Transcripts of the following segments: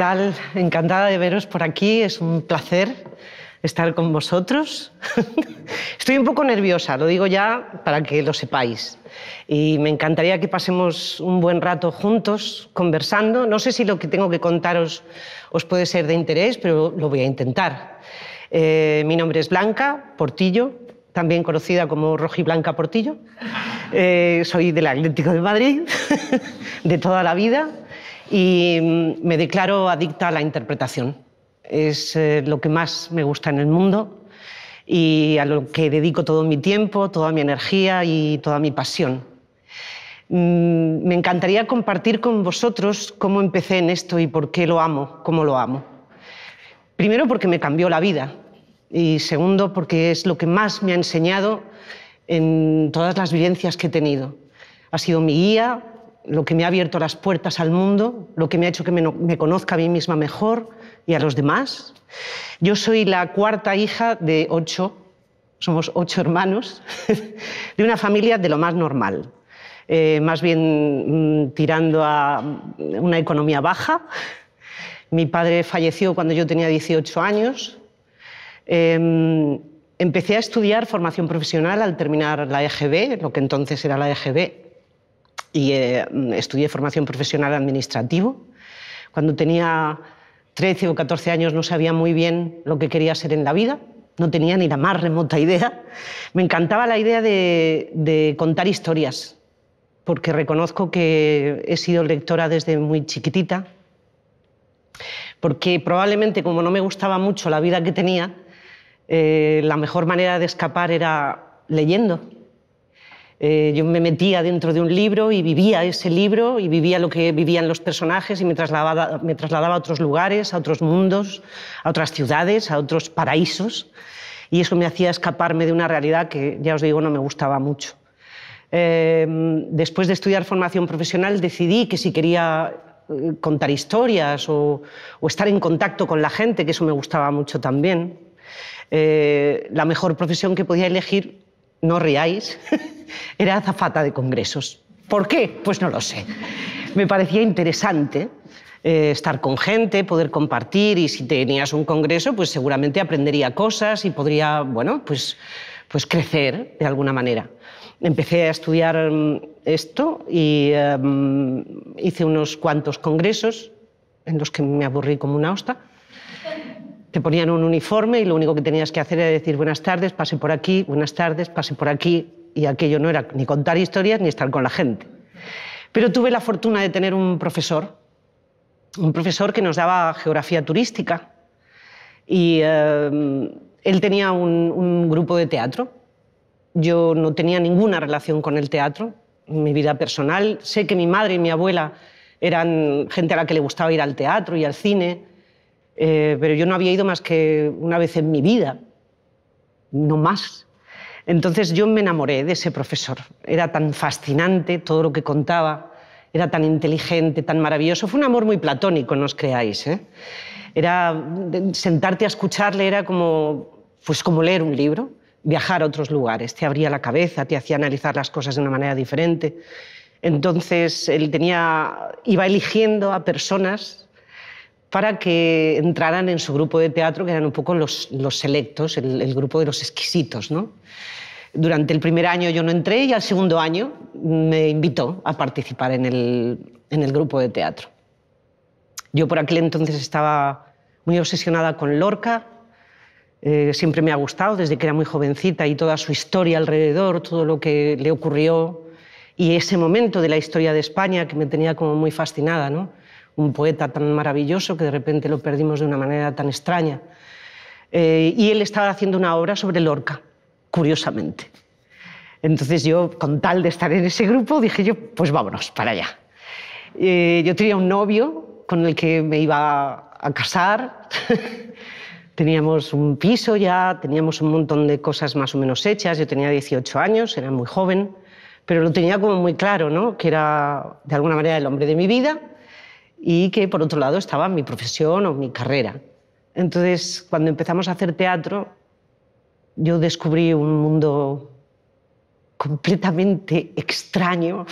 tal? Encantada de veros por aquí, es un placer estar con vosotros. Estoy un poco nerviosa, lo digo ya para que lo sepáis. Y me encantaría que pasemos un buen rato juntos conversando. No sé si lo que tengo que contaros os puede ser de interés, pero lo voy a intentar. Eh, mi nombre es Blanca Portillo, también conocida como Blanca Portillo. Eh, soy del Atlético de Madrid, de toda la vida y mm, me declaro adicta a la interpretación. Es eh, lo que más me gusta en el mundo y a lo que dedico todo mi tiempo, toda mi energía y toda mi pasión. Mm, me encantaría compartir con vosotros cómo empecé en esto y por qué lo amo, cómo lo amo. Primero porque me cambió la vida y segundo porque es lo que más me ha enseñado en todas las vivencias que he tenido. Ha sido mi guía, lo que me ha abierto las puertas al mundo, lo que me ha hecho que me, conozca a mí misma mejor y a los demás. Yo soy la cuarta hija de ocho, somos ocho hermanos, de una familia de lo más normal, eh, más bien mm, tirando a una economía baja. Mi padre falleció cuando yo tenía 18 años. Em, empecé a estudiar formación profesional al terminar la EGB, lo que entonces era la EGB, y eh, mm, estudié formación profesional administrativo. Cuando tenía 13 o 14 años no sabía muy bien lo que quería ser en la vida, no tenía ni la más remota idea. Me encantaba la idea de, contar historias, porque reconozco que he sido lectora desde muy chiquitita, porque probablemente como no me gustaba mucho la vida que tenía, eh, la mejor manera de escapar era leyendo eh, yo me metía dentro de un libro y vivía ese libro y vivía lo que vivían los personajes y me trasladaba, me trasladaba a otros lugares, a otros mundos, a otras ciudades, a otros paraísos. Y eso me hacía escaparme de una realidad que, ya os digo, no me gustaba mucho. Em, después de estudiar formación profesional decidí que si quería eh, contar historias o, estar en contacto con la gente, que eso me gustaba mucho también. Eh, la mejor profesión que podía elegir, no riáis, era azafata de congresos. ¿Por qué? Pues no lo sé. Me parecía interesante eh, estar con gente, poder compartir y si tenías un congreso, pues seguramente aprendería cosas y podría, bueno, pues, pues crecer de alguna manera. Empecé a estudiar mm, esto y em, hice unos cuantos congresos en los que me aburrí como una hosta. Te ponían un uniforme y lo único que tenías que hacer era decir buenas tardes, pase por aquí, buenas tardes, pase por aquí, y aquello no era ni contar historias ni estar con la gente. Pero tuve la fortuna de tener un profesor, un profesor que nos daba geografía turística y eh, él tenía un, grupo de teatro. Yo no tenía ninguna relación con el teatro, en mi vida personal. Sé que mi madre y mi abuela eran gente a la que le gustaba ir al teatro y al cine, eh, pero yo no había ido más que una vez en mi vida, no más. Entonces yo me enamoré de ese profesor. Era tan fascinante todo lo que contaba, era tan inteligente, tan maravilloso. Fue un amor muy platónico, no os creáis. ¿eh? Era sentarte a escucharle era como, pues como leer un libro, viajar a otros lugares. Te abría la cabeza, te hacía analizar las cosas de una manera diferente. Entonces él tenía, iba eligiendo a personas para que entraran en su grupo de teatro, que eran un poco los, selectos, el, grupo de los exquisitos. ¿no? Durante el primer año yo no entré y al segundo año me invitó a participar en el, grupo de teatro. Yo por aquel entonces estaba muy obsesionada con Lorca, eh, siempre me ha gustado desde que era muy jovencita y toda su historia alrededor, todo lo que le ocurrió y ese momento de la historia de España que me tenía como muy fascinada, Un poeta tan maravilloso que de repente lo perdimos de una manera tan extraña. Eh, y él estaba haciendo una obra sobre Lorca curiosamente. Entonces yo, con tal de estar en ese grupo, dije yo, pues vámonos para allá. Eh, yo tenía un novio con el que me iba a casar, teníamos un piso ya, teníamos un montón de cosas más o menos hechas, yo tenía 18 años, era muy joven, pero lo tenía como muy claro, ¿no? que era de alguna manera el hombre de mi vida y que por otro lado estaba mi profesión o mi carrera. Entonces, cuando empezamos a hacer teatro, yo descubrí un mundo completamente extraño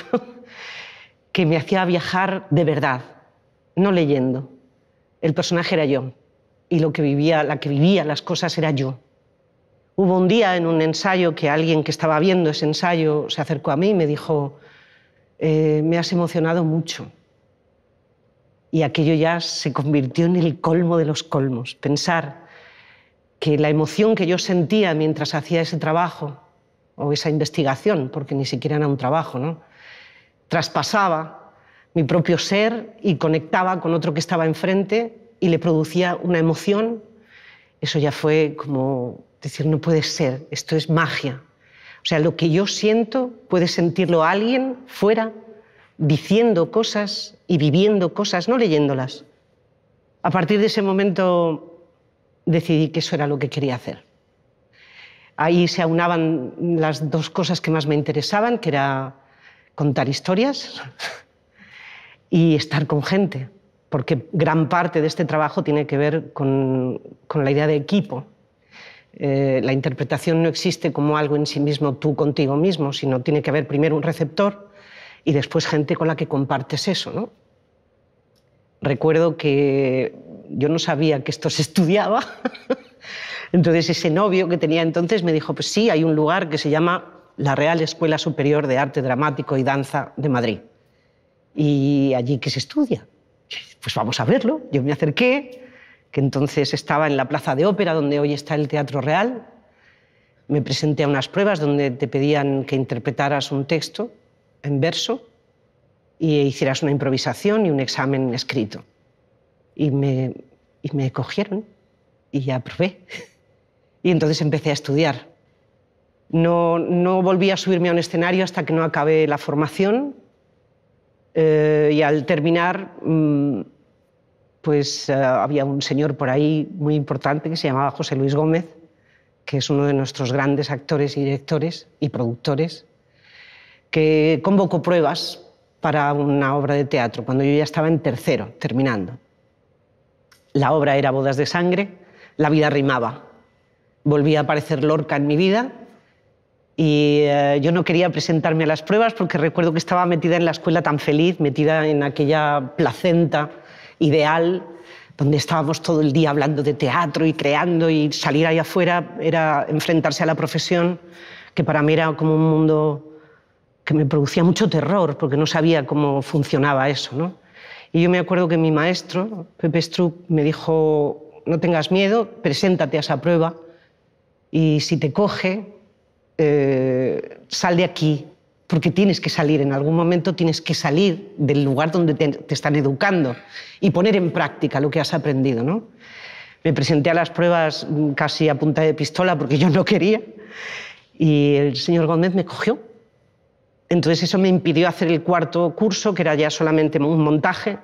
que me hacía viajar de verdad, no leyendo. El personaje era yo y lo que vivía, la que vivía las cosas era yo. Hubo un día en un ensayo que alguien que estaba viendo ese ensayo se acercó a mí y me dijo, eh, me has emocionado mucho. Y aquello ya se convirtió en el colmo de los colmos. Pensar que la emoción que yo sentía mientras hacía ese trabajo o esa investigación, porque ni siquiera era un trabajo, ¿no? traspasaba mi propio ser y conectaba con otro que estaba enfrente y le producía una emoción, eso ya fue como decir, no puede ser, esto es magia. O sea, lo que yo siento puede sentirlo alguien fuera, diciendo cosas y viviendo cosas, no leyéndolas. A partir de ese momento decidí que eso era lo que quería hacer. Ahí se aunaban las dos cosas que más me interesaban, que era contar historias y estar con gente, porque gran parte de este trabajo tiene que ver con, la idea de equipo. Eh, la interpretación no existe como algo en sí mismo tú contigo mismo, sino tiene que haber primero un receptor y después gente con la que compartes eso. Recuerdo que yo no sabía que esto se estudiaba. Entonces ese novio que tenía entonces me dijo, pues sí, hay un lugar que se llama la Real Escuela Superior de Arte Dramático y Danza de Madrid. Y allí que se estudia. Pues vamos a verlo. Yo me acerqué, que entonces estaba en la Plaza de Ópera, donde hoy está el Teatro Real. Me presenté a unas pruebas donde te pedían que interpretaras un texto en verso y hicieras una improvisación y un examen escrito y me, y me cogieron y ya aprobé. Y entonces empecé a estudiar. No, no volví a subirme a un escenario hasta que no acabé la formación eh, y al terminar mm, pues eh, había un señor por ahí muy importante que se llamaba José Luis Gómez, que es uno de nuestros grandes actores y directores y productores, que convocó pruebas para una obra de teatro cuando yo ya estaba en tercero, terminando. La obra era Bodas de Sangre, la vida rimaba. Volvía a aparecer Lorca en mi vida y eh, yo no quería presentarme a las pruebas porque recuerdo que estaba metida en la escuela tan feliz, metida en aquella placenta ideal donde estábamos todo el día hablando de teatro y creando y salir ahí afuera era enfrentarse a la profesión, que para mí era como un mundo que me producía mucho terror porque no sabía cómo funcionaba eso. ¿no? Y yo me acuerdo que mi maestro, Pepe Struck, me dijo, no tengas miedo, preséntate a esa prueba y si te coge, eh, sal de aquí, porque tienes que salir, en algún momento tienes que salir del lugar donde te, están educando y poner en práctica lo que has aprendido. ¿no? Me presenté a las pruebas mm, casi a punta de pistola porque yo no quería y el señor Gómez me cogió. Entonces eso me impidió hacer el cuarto curso, que era ya solamente un montaje,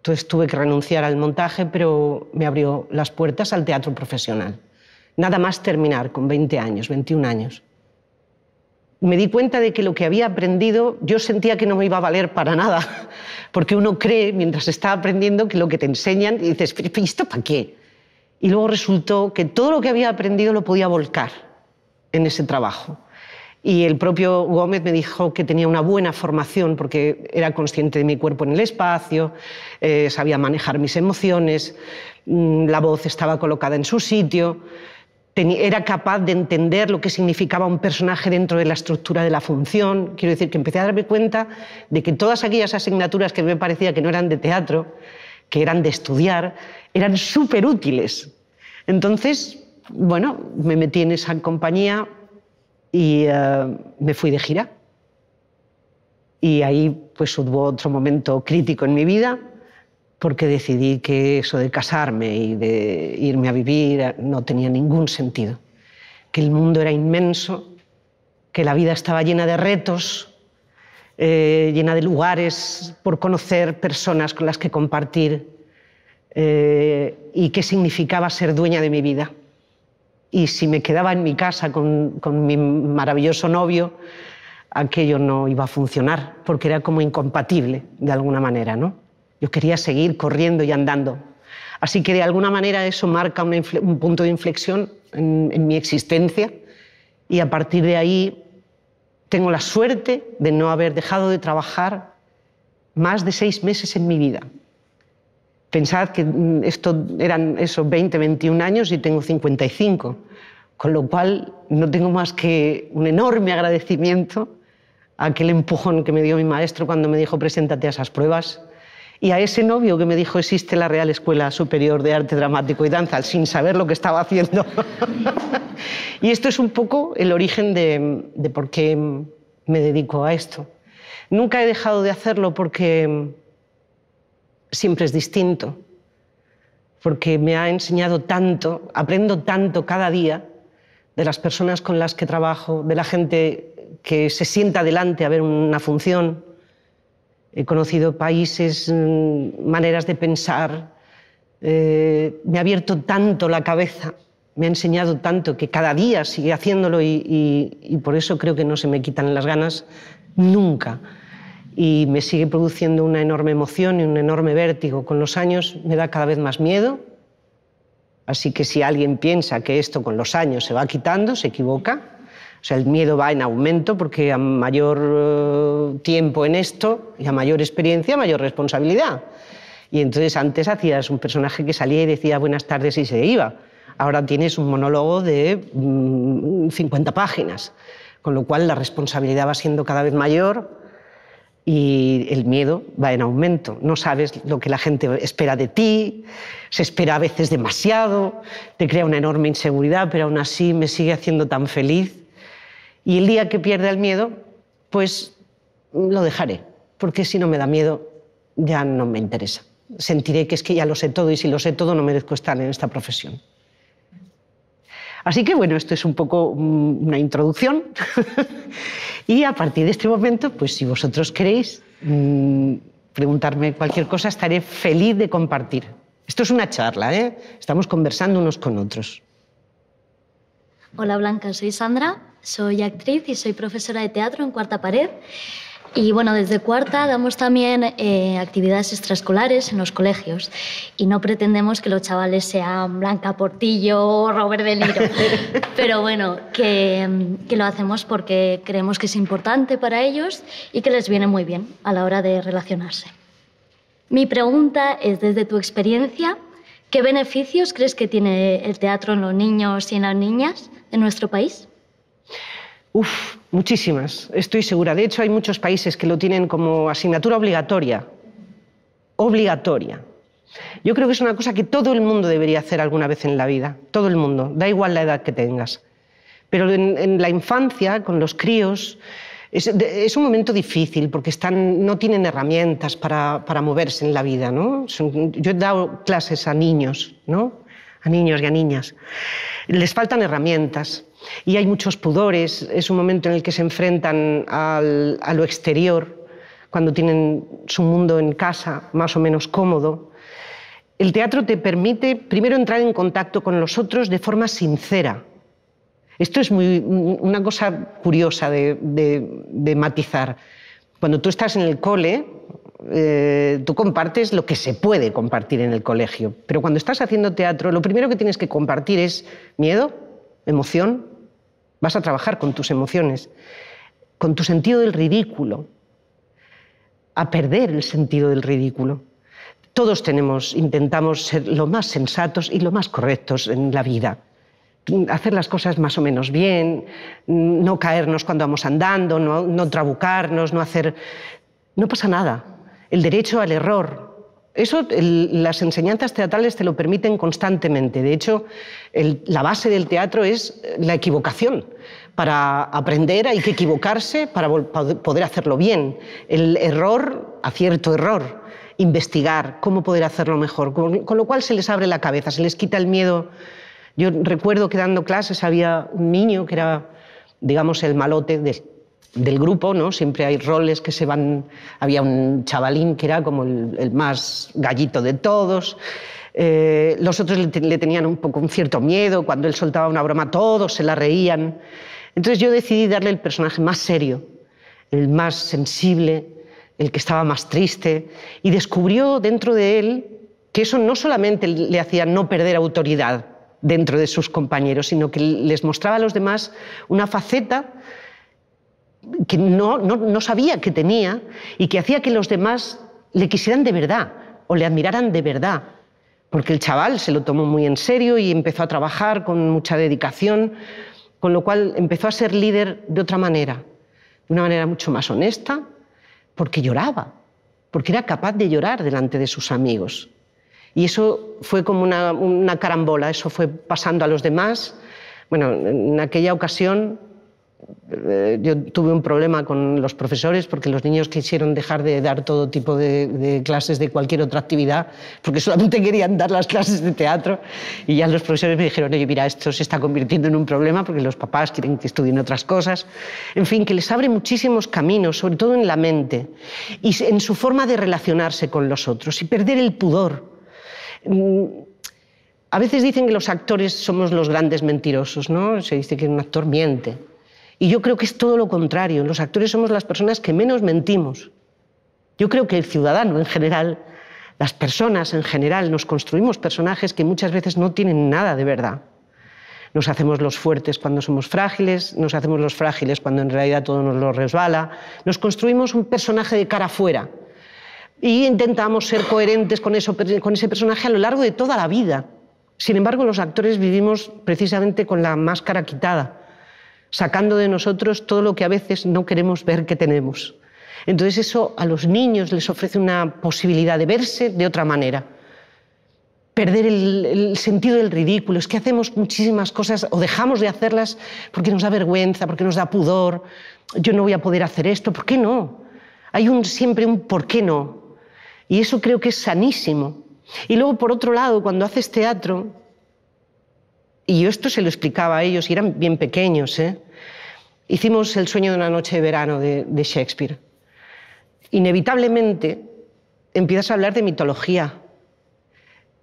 entonces tuve que renunciar al montaje, pero me abrió las puertas al teatro profesional. Nada más terminar con 20 años, 21 años. Me di cuenta de que lo que había aprendido yo sentía que no me iba a valer para nada, porque uno cree mientras está aprendiendo que lo que te enseñan y dices, esto para qué? Y luego resultó que todo lo que había aprendido lo podía volcar en ese trabajo. Y el propio Gómez me dijo que tenía una buena formación porque era consciente de mi cuerpo en el espacio, eh, sabía manejar mis emociones, mm, la voz estaba colocada en su sitio, era capaz de entender lo que significaba un personaje dentro de la estructura de la función. Quiero decir que empecé a darme cuenta de que todas aquellas asignaturas que me parecía que no eran de teatro, que eran de estudiar, eran súper útiles. Entonces, bueno, me metí en esa compañía, y eh, me fui de gira. Y ahí pues hubo otro momento crítico en mi vida porque decidí que eso de casarme y de irme a vivir no tenía ningún sentido, que el mundo era inmenso, que la vida estaba llena de retos, eh, llena de lugares por conocer, personas con las que compartir eh, y qué significaba ser dueña de mi vida y si me quedaba en mi casa con, mi maravilloso novio, aquello no iba a funcionar, porque era como incompatible de alguna manera, ¿no? Yo quería seguir corriendo y andando. Así que de alguna manera eso marca un, punto de inflexión en mi existencia y a partir de ahí tengo la suerte de no haber dejado de trabajar más de seis meses en mi vida. Pensad que mm, esto eran esos 20, 21 años y tengo 55, con lo cual no tengo más que un enorme agradecimiento a aquel empujón que me dio mi maestro cuando me dijo preséntate a esas pruebas y a ese novio que me dijo existe la Real Escuela Superior de Arte Dramático y Danza sin saber lo que estaba haciendo. y esto es un poco el origen de, de por qué me dedico a esto. Nunca he dejado de hacerlo porque siempre es distinto, porque me ha enseñado tanto, aprendo tanto cada día de las personas con las que trabajo, de la gente que se sienta delante a ver una función. He conocido países, mm, maneras de pensar, eh, me ha abierto tanto la cabeza, me ha enseñado tanto que cada día sigue haciéndolo y por eso creo que no se me quitan las ganas nunca y me sigue produciendo una enorme emoción y un enorme vértigo. Con los años me da cada vez más miedo, así que si alguien piensa que esto con los años se va quitando, se equivoca. O sea, el miedo va en aumento porque a mayor eh, tiempo en esto y a mayor experiencia, mayor responsabilidad. Y entonces antes hacías un personaje que salía y decía buenas tardes y se iba. Ahora tienes un monólogo de 50 mm, páginas, con lo cual la responsabilidad va siendo cada vez mayor y el miedo va en aumento. No sabes lo que la gente espera de ti, se espera a veces demasiado, te crea una enorme inseguridad, pero aún así me sigue haciendo tan feliz. Y el día que pierda el miedo, pues lo dejaré, porque si no me da miedo, ya no me interesa. Sentiré que es que ya lo sé todo y si lo sé todo no merezco estar en esta profesión. Así que bueno, esto es un poco mm, una introducción. Y a partir de este momento, pues si vosotros queréis mm, preguntarme cualquier cosa, estaré feliz de compartir. Esto es una charla, ¿eh? Estamos conversando unos con otros. Hola Blanca, soy Sandra, soy actriz y soy profesora de teatro en Cuarta Pared. Y bueno, desde cuarta damos también eh, actividades extraescolares en los colegios y no pretendemos que los chavales sean Blanca Portillo o Robert De Niro, pero bueno, que, que, lo hacemos porque creemos que es importante para ellos y que les viene muy bien a la hora de relacionarse. Mi pregunta es, desde tu experiencia, ¿qué beneficios crees que tiene el teatro en los niños y en las niñas de nuestro país? Uf, muchísimas, estoy segura. De hecho, hay muchos países que lo tienen como asignatura obligatoria. Obligatoria. Yo creo que es una cosa que todo el mundo debería hacer alguna vez en la vida. Todo el mundo, da igual la edad que tengas. Pero en, la infancia, con los críos, es, un momento difícil porque están, no tienen herramientas para, moverse en la vida. Yo he dado clases a niños, ¿no? a niños y a niñas. Les faltan herramientas. Y hay muchos pudores, es un momento en el que se enfrentan a lo exterior, cuando tienen su mundo en casa, más o menos cómodo. El teatro te permite primero entrar en contacto con los otros de forma sincera. Esto es muy, una cosa curiosa de, matizar. Cuando tú estás en el cole, eh, tú compartes lo que se puede compartir en el colegio, pero cuando estás haciendo teatro, lo primero que tienes que compartir es miedo, emoción, Vas a trabajar con tus emociones, con tu sentido del ridículo, a perder el sentido del ridículo. Todos tenemos, intentamos ser lo más sensatos y lo más correctos en la vida hacer las cosas más o menos bien, no caernos cuando vamos andando, no, no, trabucarnos, no hacer... No pasa nada. El derecho al error, eso las enseñanzas teatrales te lo permiten constantemente. De hecho, la base del teatro es eh, la equivocación. Para aprender hay que equivocarse para poder hacerlo bien. El error, acierto error, investigar cómo poder hacerlo mejor. Con, con lo cual se les abre la cabeza, se les quita el miedo. Yo recuerdo que dando clases había un niño que era, digamos, el malote de, del grupo, ¿no? Siempre hay roles que se van. Había un chavalín que era como el, más gallito de todos. Eh, los otros le, tenían un poco un cierto miedo. Cuando él soltaba una broma, todos se la reían. Entonces yo decidí darle el personaje más serio, el más sensible, el que estaba más triste. Y descubrió dentro de él que eso no solamente le hacía no perder autoridad dentro de sus compañeros, sino que les mostraba a los demás una faceta que no, no, sabía que tenía y que hacía que los demás le quisieran de verdad o le admiraran de verdad. Porque el chaval se lo tomó muy en serio y empezó a trabajar con mucha dedicación, con lo cual empezó a ser líder de otra manera, de una manera mucho más honesta, porque lloraba, porque era capaz de llorar delante de sus amigos. Y eso fue como una, una carambola, eso fue pasando a los demás. Bueno, en aquella ocasión eh, yo tuve un problema con los profesores porque los niños quisieron dejar de dar todo tipo de, clases de cualquier otra actividad porque solamente querían dar las clases de teatro y ya los profesores me dijeron, oye, mira, esto se está convirtiendo en un problema porque los papás quieren que estudien otras cosas. En fin, que les abre muchísimos caminos, sobre todo en la mente y en su forma de relacionarse con los otros y perder el pudor. Mm, a veces dicen que los actores somos los grandes mentirosos, ¿no? Se dice que un actor miente. Y yo creo que es todo lo contrario. Los actores somos las personas que menos mentimos. Yo creo que el ciudadano en general, las personas en general, nos construimos personajes que muchas veces no tienen nada de verdad. Nos hacemos los fuertes cuando somos frágiles, nos hacemos los frágiles cuando en realidad todo nos lo resbala, nos construimos un personaje de cara afuera y intentamos ser coherentes con, eso, con ese personaje a lo largo de toda la vida. Sin embargo, los actores vivimos precisamente con la máscara quitada sacando de nosotros todo lo que a veces no queremos ver que tenemos. Entonces eso a los niños les ofrece una posibilidad de verse de otra manera. Perder el, sentido del ridículo. Es que hacemos muchísimas cosas o dejamos de hacerlas porque nos da vergüenza, porque nos da pudor. Yo no voy a poder hacer esto. ¿Por qué no? Hay un, siempre un por qué no. Y eso creo que es sanísimo. Y luego, por otro lado, cuando haces teatro, y yo esto se lo explicaba a ellos, y eran bien pequeños. ¿eh? Hicimos El sueño de una noche de verano de, de Shakespeare. Inevitablemente empiezas a hablar de mitología,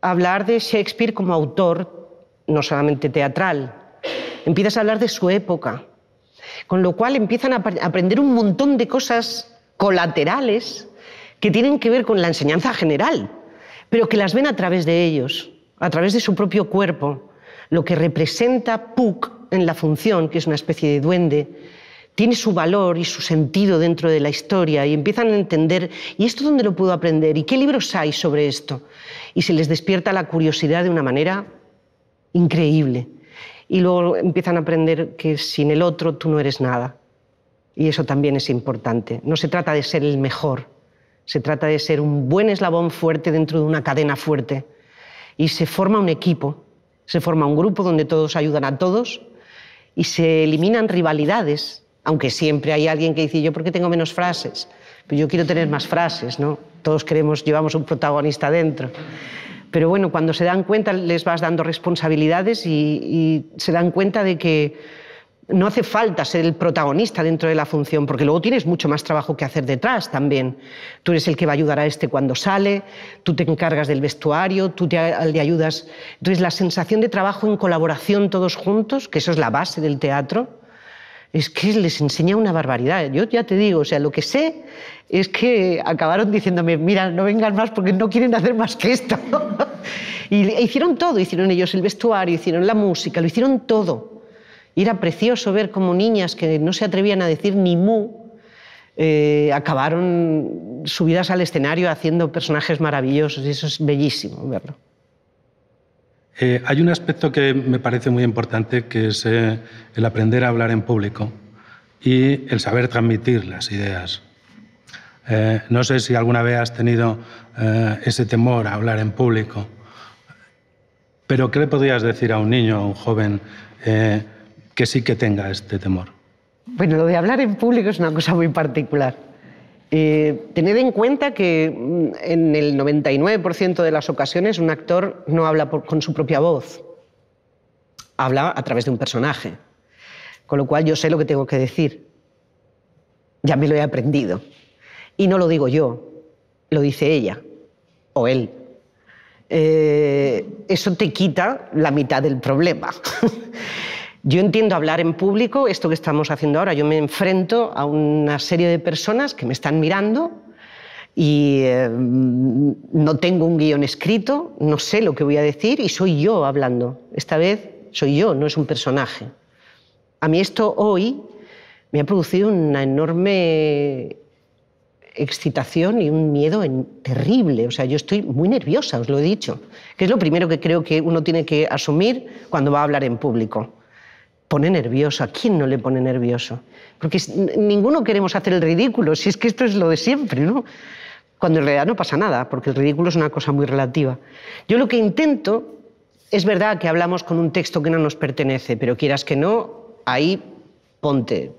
a hablar de Shakespeare como autor, no solamente teatral, empiezas a hablar de su época, con lo cual empiezan a aprender un montón de cosas colaterales que tienen que ver con la enseñanza general, pero que las ven a través de ellos, a través de su propio cuerpo, lo que representa Puck en la función, que es una especie de duende, tiene su valor y su sentido dentro de la historia y empiezan a entender, ¿y esto dónde lo puedo aprender? ¿Y qué libros hay sobre esto? Y se les despierta la curiosidad de una manera increíble. Y luego empiezan a aprender que sin el otro tú no eres nada. Y eso también es importante. No se trata de ser el mejor, se trata de ser un buen eslabón fuerte dentro de una cadena fuerte. Y se forma un equipo se forma un grupo donde todos ayudan a todos y se eliminan rivalidades, aunque siempre hay alguien que dice, yo porque tengo menos frases, pero pues yo quiero tener más frases, ¿no? Todos queremos, llevamos un protagonista dentro. Pero bueno, cuando se dan cuenta, les vas dando responsabilidades y se dan cuenta de que no hace falta ser el protagonista dentro de la función, porque luego tienes mucho más trabajo que hacer detrás también. Tú eres el que va a ayudar a este cuando sale, tú te encargas del vestuario, tú te, le ayudas. Entonces, la sensación de trabajo en colaboración todos juntos, que eso es la base del teatro, es que les enseña una barbaridad. Yo ya te digo, o sea, lo que sé es que acabaron diciéndome, mira, no vengan más porque no quieren hacer más que esto. y hicieron todo, hicieron ellos el vestuario, hicieron la música, lo hicieron todo y era precioso ver cómo niñas que no se atrevían a decir ni mu eh, acabaron subidas al escenario haciendo personajes maravillosos. Y eso es bellísimo verlo. Eh, hay un aspecto que me parece muy importante, que es eh, el aprender a hablar en público y el saber transmitir las ideas. no sé si alguna vez has tenido ese temor a hablar en público, pero ¿qué le podrías decir a un niño, a un joven, que sí que tenga este temor? Bueno, lo de hablar en público es una cosa muy particular. Eh, tened en cuenta que mm, en el 99% de las ocasiones un actor no habla con su propia voz, habla a través de un personaje. Con lo cual yo sé lo que tengo que decir. Ya me lo he aprendido. Y no lo digo yo, lo dice ella o él. Eh, eso te quita la mitad del problema. Yo entiendo hablar en público, esto que estamos haciendo ahora, yo me enfrento a una serie de personas que me están mirando y eh, no tengo un guión escrito, no sé lo que voy a decir y soy yo hablando. Esta vez soy yo, no es un personaje. A mí esto hoy me ha producido una enorme excitación y un miedo terrible. O sea, yo estoy muy nerviosa, os lo he dicho, que es lo primero que creo que uno tiene que asumir cuando va a hablar en público pone nervioso. ¿A quién no le pone nervioso? Porque ninguno queremos hacer el ridículo, si es que esto es lo de siempre, ¿no? Cuando en realidad no pasa nada, porque el ridículo es una cosa muy relativa. Yo lo que intento, es verdad que hablamos con un texto que no nos pertenece, pero quieras que no, ahí ponte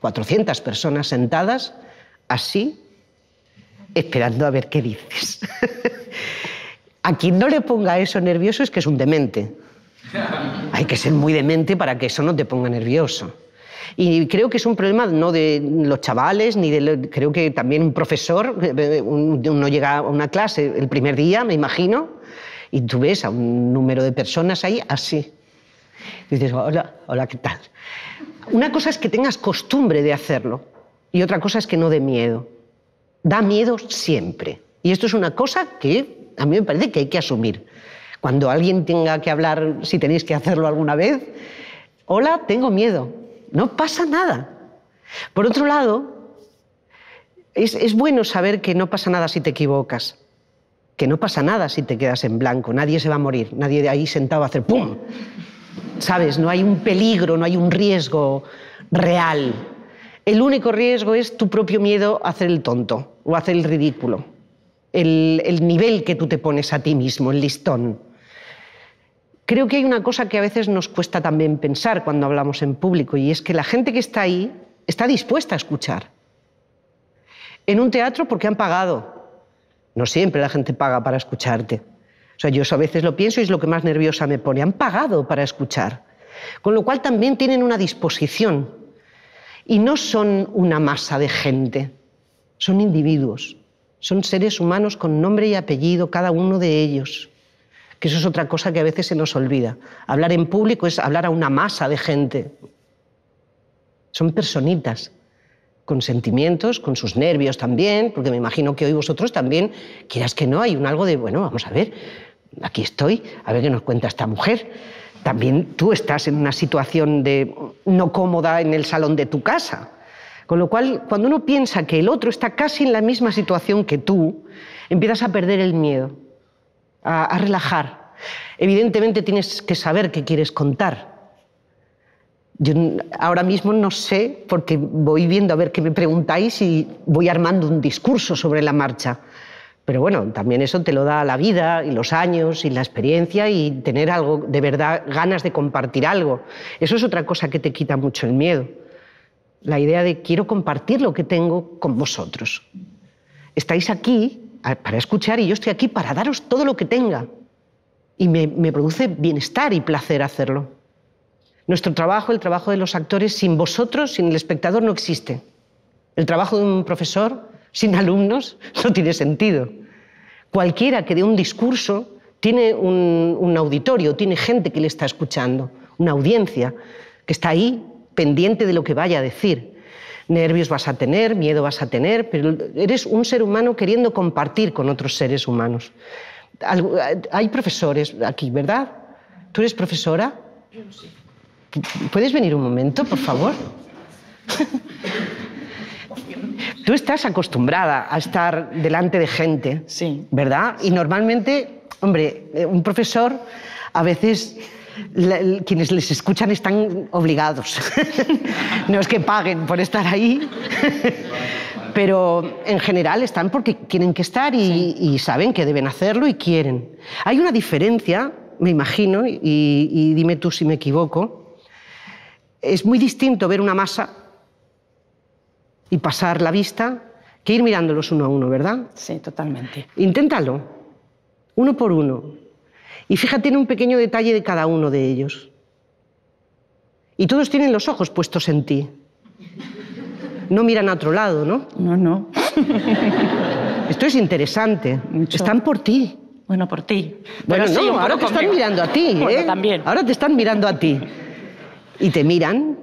400 personas sentadas, así, esperando a ver qué dices. a quien no le ponga eso nervioso es que es un demente hay que ser muy demente para que eso no te ponga nervioso. Y creo que es un problema no de los chavales, ni de creo que también un profesor, eh, uno llega a una clase el primer día, me imagino, y tú ves a un número de personas ahí así. dices, hola, hola, ¿qué tal? Una cosa es que tengas costumbre de hacerlo y otra cosa es que no dé miedo. Da miedo siempre. Y esto es una cosa que a mí me parece que hay que asumir. Cuando alguien tenga que hablar, si tenéis que hacerlo alguna vez, hola, tengo miedo. No pasa nada. Por otro lado, es, bueno saber que no pasa nada si te equivocas que no pasa nada si te quedas en blanco, nadie se va a morir, nadie de ahí sentado va a hacer ¡pum! ¿Sabes? No hay un peligro, no hay un riesgo real. El único riesgo es tu propio miedo a hacer el tonto o a hacer el ridículo. El, el nivel que tú te pones a ti mismo, el listón. Creo que hay una cosa que a veces nos cuesta también pensar cuando hablamos en público y es que la gente que está ahí está dispuesta a escuchar. En un teatro porque han pagado. No siempre la gente paga para escucharte. O sea, yo a veces lo pienso y es lo que más nerviosa me pone. Han pagado para escuchar. Con lo cual también tienen una disposición. Y no son una masa de gente, son individuos, son seres humanos con nombre y apellido, cada uno de ellos que eso es otra cosa que a veces se nos olvida. Hablar en público es hablar a una masa de gente. Son personitas, con sentimientos, con sus nervios también, porque me imagino que hoy vosotros también, quieras que no, hay un algo de, bueno, vamos a ver, aquí estoy, a ver qué nos cuenta esta mujer. También tú estás en una situación de no cómoda en el salón de tu casa. Con lo cual, cuando uno piensa que el otro está casi en la misma situación que tú, empiezas a perder el miedo a, relajar. Evidentemente tienes que saber qué quieres contar. Yo ahora mismo no sé, porque voy viendo a ver qué me preguntáis y voy armando un discurso sobre la marcha. Pero bueno, también eso te lo da la vida y los años y la experiencia y tener algo de verdad, ganas de compartir algo. Eso es otra cosa que te quita mucho el miedo. La idea de quiero compartir lo que tengo con vosotros. Estáis aquí para escuchar y yo estoy aquí para daros todo lo que tenga. Y me, produce bienestar y placer hacerlo. Nuestro trabajo, el trabajo de los actores, sin vosotros, sin el espectador, no existe. El trabajo de un profesor sin alumnos no tiene sentido. Cualquiera que dé un discurso tiene un, auditorio, tiene gente que le está escuchando, una audiencia que está ahí pendiente de lo que vaya a decir. Nervios vas a tener, miedo vas a tener, pero eres un ser humano queriendo compartir con otros seres humanos. Hay profesores aquí, ¿verdad? ¿Tú eres profesora? ¿Puedes venir un momento, por favor? Tú estás acostumbrada a estar delante de gente, sí. ¿verdad? Y normalmente, hombre, eh, un profesor a veces quienes les escuchan están obligados. no es que paguen por estar ahí, pero en general están porque tienen que estar y, saben que deben hacerlo y quieren. Hay una diferencia, me imagino, y, y dime tú si me equivoco. Es muy distinto ver una masa y pasar la vista que ir mirándolos uno a uno, ¿verdad? Sí, totalmente. Inténtalo, uno por uno y fíjate en un pequeño detalle de cada uno de ellos. Y todos tienen los ojos puestos en ti. No miran a otro lado, ¿no? No, no. Esto es interesante. Están por ti. Bueno, por ti. Bueno, sí, ahora te están mirando a ti. ¿eh? también. Ahora te están mirando a ti. Y te miran.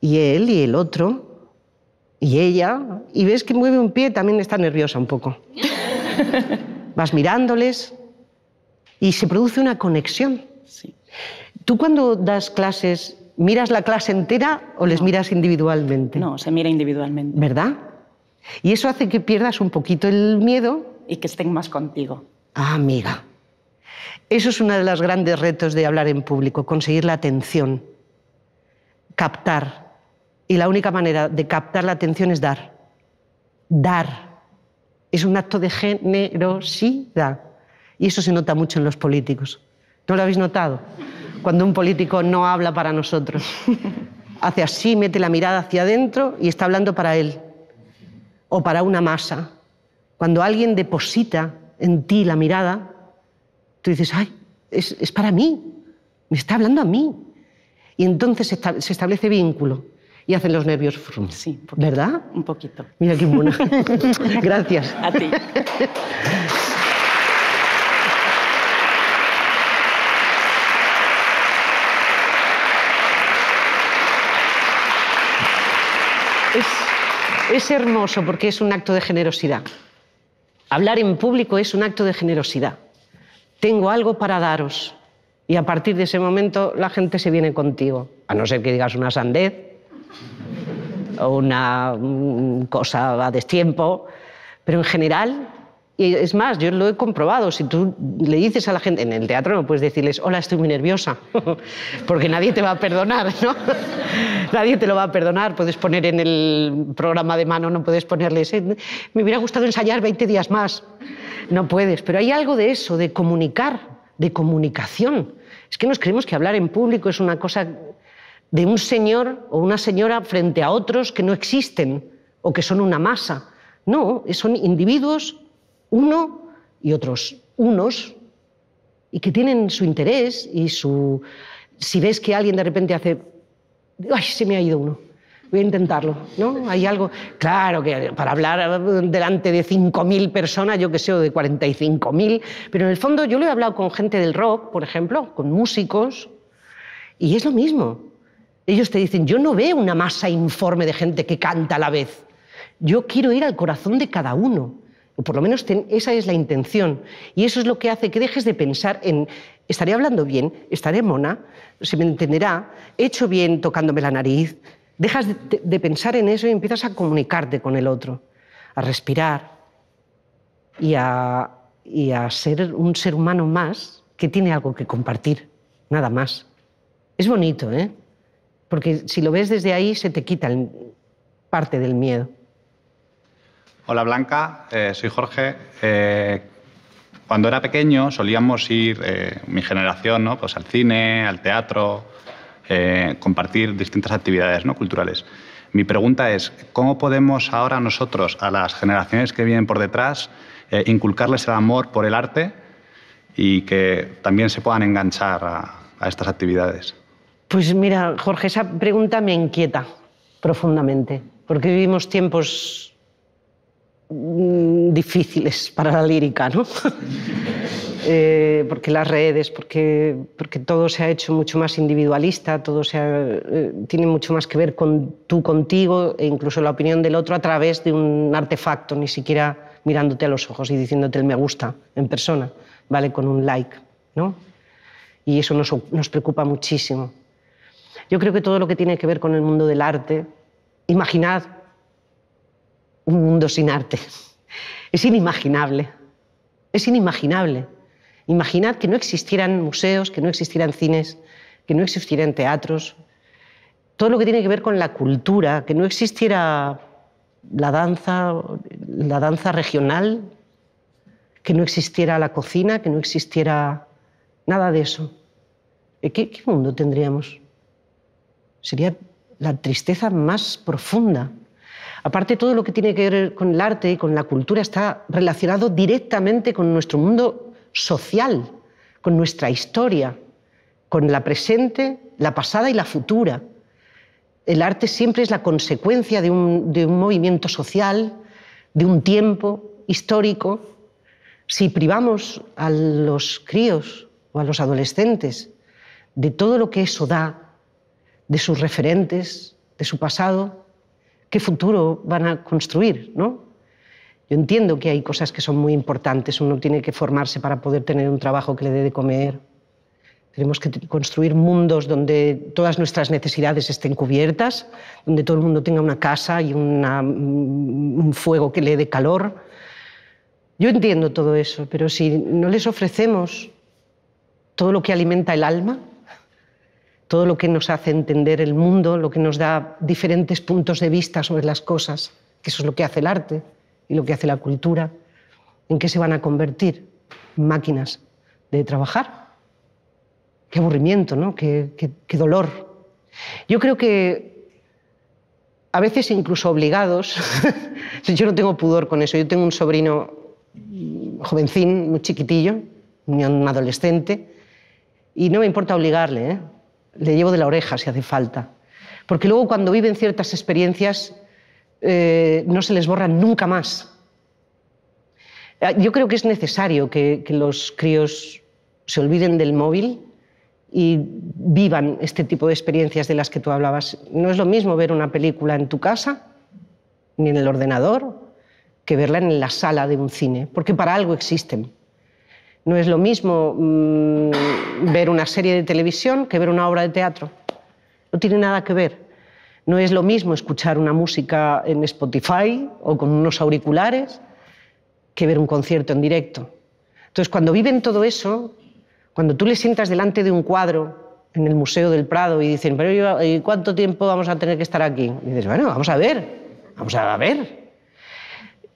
Y él y el otro. Y ella. Y ves que mueve un pie, también está nerviosa un poco. Vas mirándoles y se produce una conexión. Sí. Tú cuando das clases, ¿miras la clase entera o les miras individualmente? No, se mira individualmente. ¿Verdad? Y eso hace que pierdas un poquito el miedo. Y que estén más contigo. Ah, amiga. Eso es uno de los grandes retos de hablar en público, conseguir la atención, captar. Y la única manera de captar la atención es dar. Dar. Es un acto de generosidad. Y eso se nota mucho en los políticos. ¿No lo habéis notado? Cuando un político no habla para nosotros. Hace así, mete la mirada hacia adentro y está hablando para él o para una masa. Cuando alguien deposita en ti la mirada, tú dices, ay, es, para mí, me está hablando a mí. Y entonces se, establece vínculo y hacen los nervios mm. Sí, ¿verdad? Un poquito. Mira qué buena. Gracias. A ti. Es, hermoso porque es un acto de generosidad. Hablar en público es un acto de generosidad. Tengo algo para daros. Y a partir de ese momento la gente se viene contigo. A no ser que digas una sandez o una mm, cosa a destiempo. Pero en general y es más, yo lo he comprobado. Si tú le dices a la gente en el teatro, no puedes decirles, hola, estoy muy nerviosa, porque nadie te va a perdonar, ¿no? nadie te lo va a perdonar. Puedes poner en el programa de mano, no puedes ponerles, eh, me hubiera gustado ensayar 20 días más. No puedes. Pero hay algo de eso, de comunicar, de comunicación. Es que nos creemos que hablar en público es una cosa de un señor o una señora frente a otros que no existen o que son una masa. No, son individuos uno y otros unos, y que tienen su interés y su... Si ves que alguien de repente hace, ay, se me ha ido uno, voy a intentarlo, ¿no? Hay algo... Claro que para hablar delante de 5.000 personas, yo que sé, o de 45.000, pero en el fondo yo lo he hablado con gente del rock, por ejemplo, con músicos, y es lo mismo. Ellos te dicen, yo no veo una masa informe de gente que canta a la vez. Yo quiero ir al corazón de cada uno. O por lo menos esa es la intención. Y eso es lo que hace que dejes de pensar en, ¿estaré hablando bien? ¿Estaré mona? ¿Se me entenderá? ¿He hecho bien tocándome la nariz? Dejas de, pensar en eso y empiezas a comunicarte con el otro, a respirar y a, y a ser un ser humano más que tiene algo que compartir, nada más. Es bonito, ¿eh? Porque si lo ves desde ahí se te quita parte del miedo. Hola Blanca, eh, soy Jorge. Eh, cuando era pequeño solíamos ir, eh, mi generación, ¿no? pues al cine, al teatro, compartir distintas actividades ¿no? culturales. Mi pregunta es, ¿cómo podemos ahora nosotros, a las generaciones que vienen por detrás, inculcarles el amor por el arte y que también se puedan enganchar a estas actividades? Pues mira, Jorge, esa pregunta me inquieta profundamente, porque vivimos tiempos Mm, difíciles para la lírica, ¿no? Eh, porque las redes, porque, porque todo se ha hecho mucho más individualista, todo se eh, tiene mucho más que ver con tú contigo e incluso la opinión del otro a través de un artefacto, ni siquiera mirándote a los ojos y diciéndote el me gusta en persona, ¿vale? Con un like, ¿no? Y eso nos, nos preocupa muchísimo. Yo creo que todo lo que tiene que ver con el mundo del arte, imaginad un mundo sin arte. Es inimaginable. Es inimaginable. Imaginad que no existieran museos, que no existieran cines, que no existieran teatros. Todo lo que tiene que ver con la cultura, que no existiera la danza, la danza regional, que no existiera la cocina, que no existiera nada de eso. ¿Eh? ¿Qué, qué mundo tendríamos? Sería la tristeza más profunda. Aparte, todo lo que tiene que ver con el arte y con la cultura está relacionado directamente con nuestro mundo social, con nuestra historia, con la presente, la pasada y la futura. El arte siempre es la consecuencia de un, movimiento social, de un tiempo histórico. Si privamos a los críos o a los adolescentes de todo lo que eso da, de sus referentes, de su pasado, qué futuro van a construir, ¿no? Yo entiendo que hay cosas que son muy importantes, uno tiene que formarse para poder tener un trabajo que le dé de comer. Tenemos que construir mundos donde todas nuestras necesidades estén cubiertas, donde todo el mundo tenga una casa y un fuego que le dé calor. Yo entiendo todo eso, pero si no les ofrecemos todo lo que alimenta el alma, todo lo que nos hace entender el mundo, lo que nos da diferentes puntos de vista sobre las cosas, que eso es lo que hace el arte y lo que hace la cultura, ¿en qué se van a convertir? Máquinas de trabajar. Qué aburrimiento, ¿no? Qué, qué dolor. Yo creo que a veces incluso obligados, yo no tengo pudor con eso, yo tengo un sobrino jovencín, muy chiquitillo, un adolescente, y no me importa obligarle, ¿eh? le llevo de la oreja si hace falta. Porque luego cuando viven ciertas experiencias eh, no se les borran nunca más. Yo creo que es necesario que los críos se olviden del móvil y vivan este tipo de experiencias de las que tú hablabas. No es lo mismo ver una película en tu casa, ni en el ordenador, que verla en la sala de un cine, porque para algo existen. No es lo mismo mm, ver una serie de televisión que ver una obra de teatro. No tiene nada que ver. No es lo mismo escuchar una música en Spotify o con unos auriculares que ver un concierto en directo. Entonces, cuando viven todo eso, cuando tú le sientas delante de un cuadro en el Museo del Prado y dicen, pero ¿y cuánto tiempo vamos a tener que estar aquí? dices, bueno, vamos a ver, vamos a ver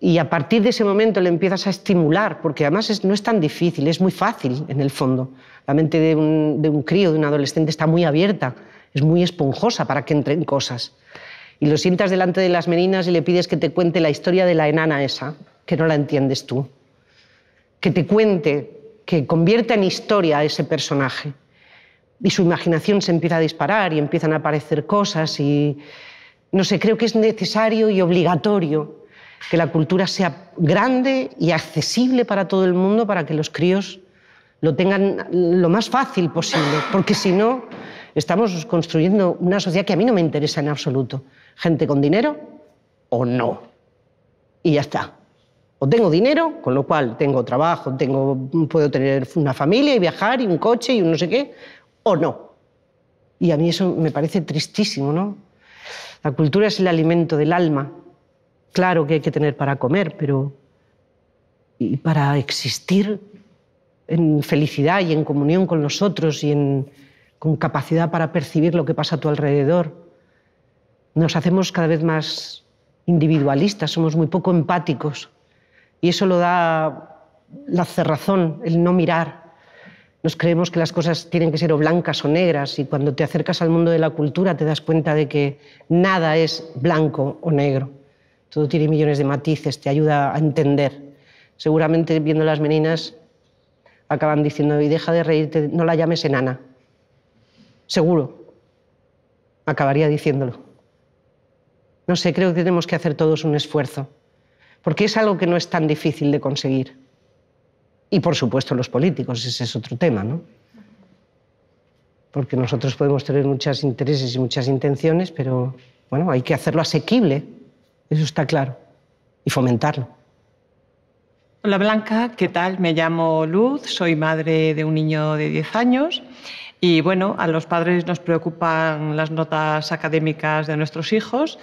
y a partir de ese momento le empiezas a estimular, porque además no es tan difícil, es muy fácil en el fondo. La mente de un, de un crío, de un adolescente, está muy abierta, es muy esponjosa para que entren cosas. Y lo sientas delante de las meninas y le pides que te cuente la historia de la enana esa, que no la entiendes tú. Que te cuente, que convierta en historia a ese personaje. Y su imaginación se empieza a disparar y empiezan a aparecer cosas y, no sé, creo que es necesario y obligatorio que la cultura sea grande y accesible para todo el mundo, para que los críos lo tengan lo más fácil posible, porque si no, estamos construyendo una sociedad que a mí no me interesa en absoluto. Gente con dinero o no. Y ya está. O tengo dinero, con lo cual tengo trabajo, tengo, puedo tener una familia y viajar y un coche y no sé qué, o no. Y a mí eso me parece tristísimo, ¿no? La cultura es el alimento del alma, Claro que hay que tener para comer, pero y para existir en felicidad y en comunión con nosotros y con capacidad para percibir lo que pasa a tu alrededor. Nos hacemos cada vez más individualistas, somos muy poco empáticos y eso lo da la cerrazón, el no mirar. Nos creemos que las cosas tienen que ser o blancas o negras y cuando te acercas al mundo de la cultura te das cuenta de que nada es blanco o negro. Todo tiene millones de matices, te ayuda a entender. Seguramente viendo las meninas acaban diciendo, y deja de reírte, no la llames enana. Seguro. Acabaría diciéndolo. No sé, creo que tenemos que hacer todos un esfuerzo, porque es algo que no es tan difícil de conseguir. Y por supuesto los políticos, ese es otro tema, ¿no? Porque nosotros podemos tener muchos intereses y muchas intenciones, pero bueno, hay que hacerlo asequible eso está claro, y fomentarlo. Hola Blanca, ¿qué tal? Me llamo Luz, soy madre de un niño de 10 años y bueno, a los padres nos preocupan las notas académicas de nuestros hijos,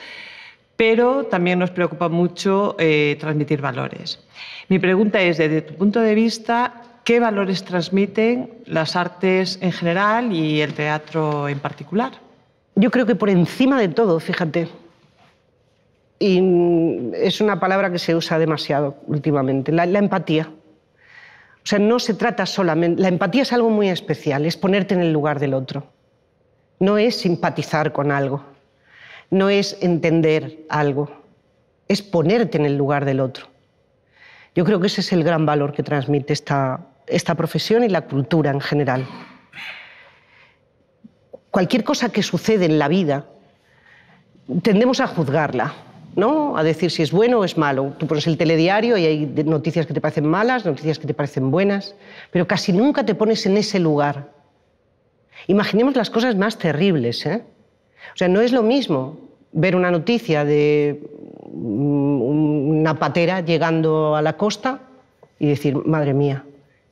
pero también nos preocupa mucho eh, transmitir valores. Mi pregunta es, desde tu punto de vista, ¿qué valores transmiten las artes en general y el teatro en particular? Yo creo que por encima de todo, fíjate, y mm, es una palabra que se usa demasiado últimamente, la, empatía. O sea, no se trata solamente. La empatía es algo muy especial, es ponerte en el lugar del otro. No es simpatizar con algo, no es entender algo, es ponerte en el lugar del otro. Yo creo que ese es el gran valor que transmite esta profesión y la cultura en general. Cualquier cosa que sucede en la vida, tendemos a juzgarla ¿no? a decir si es bueno o es malo. Tú pones el telediario y hay noticias que te parecen malas, noticias que te parecen buenas, pero casi nunca te pones en ese lugar. Imaginemos las cosas más terribles. ¿eh? O sea, no es lo mismo ver una noticia de mm, mm, una patera llegando a la costa y decir, madre mía,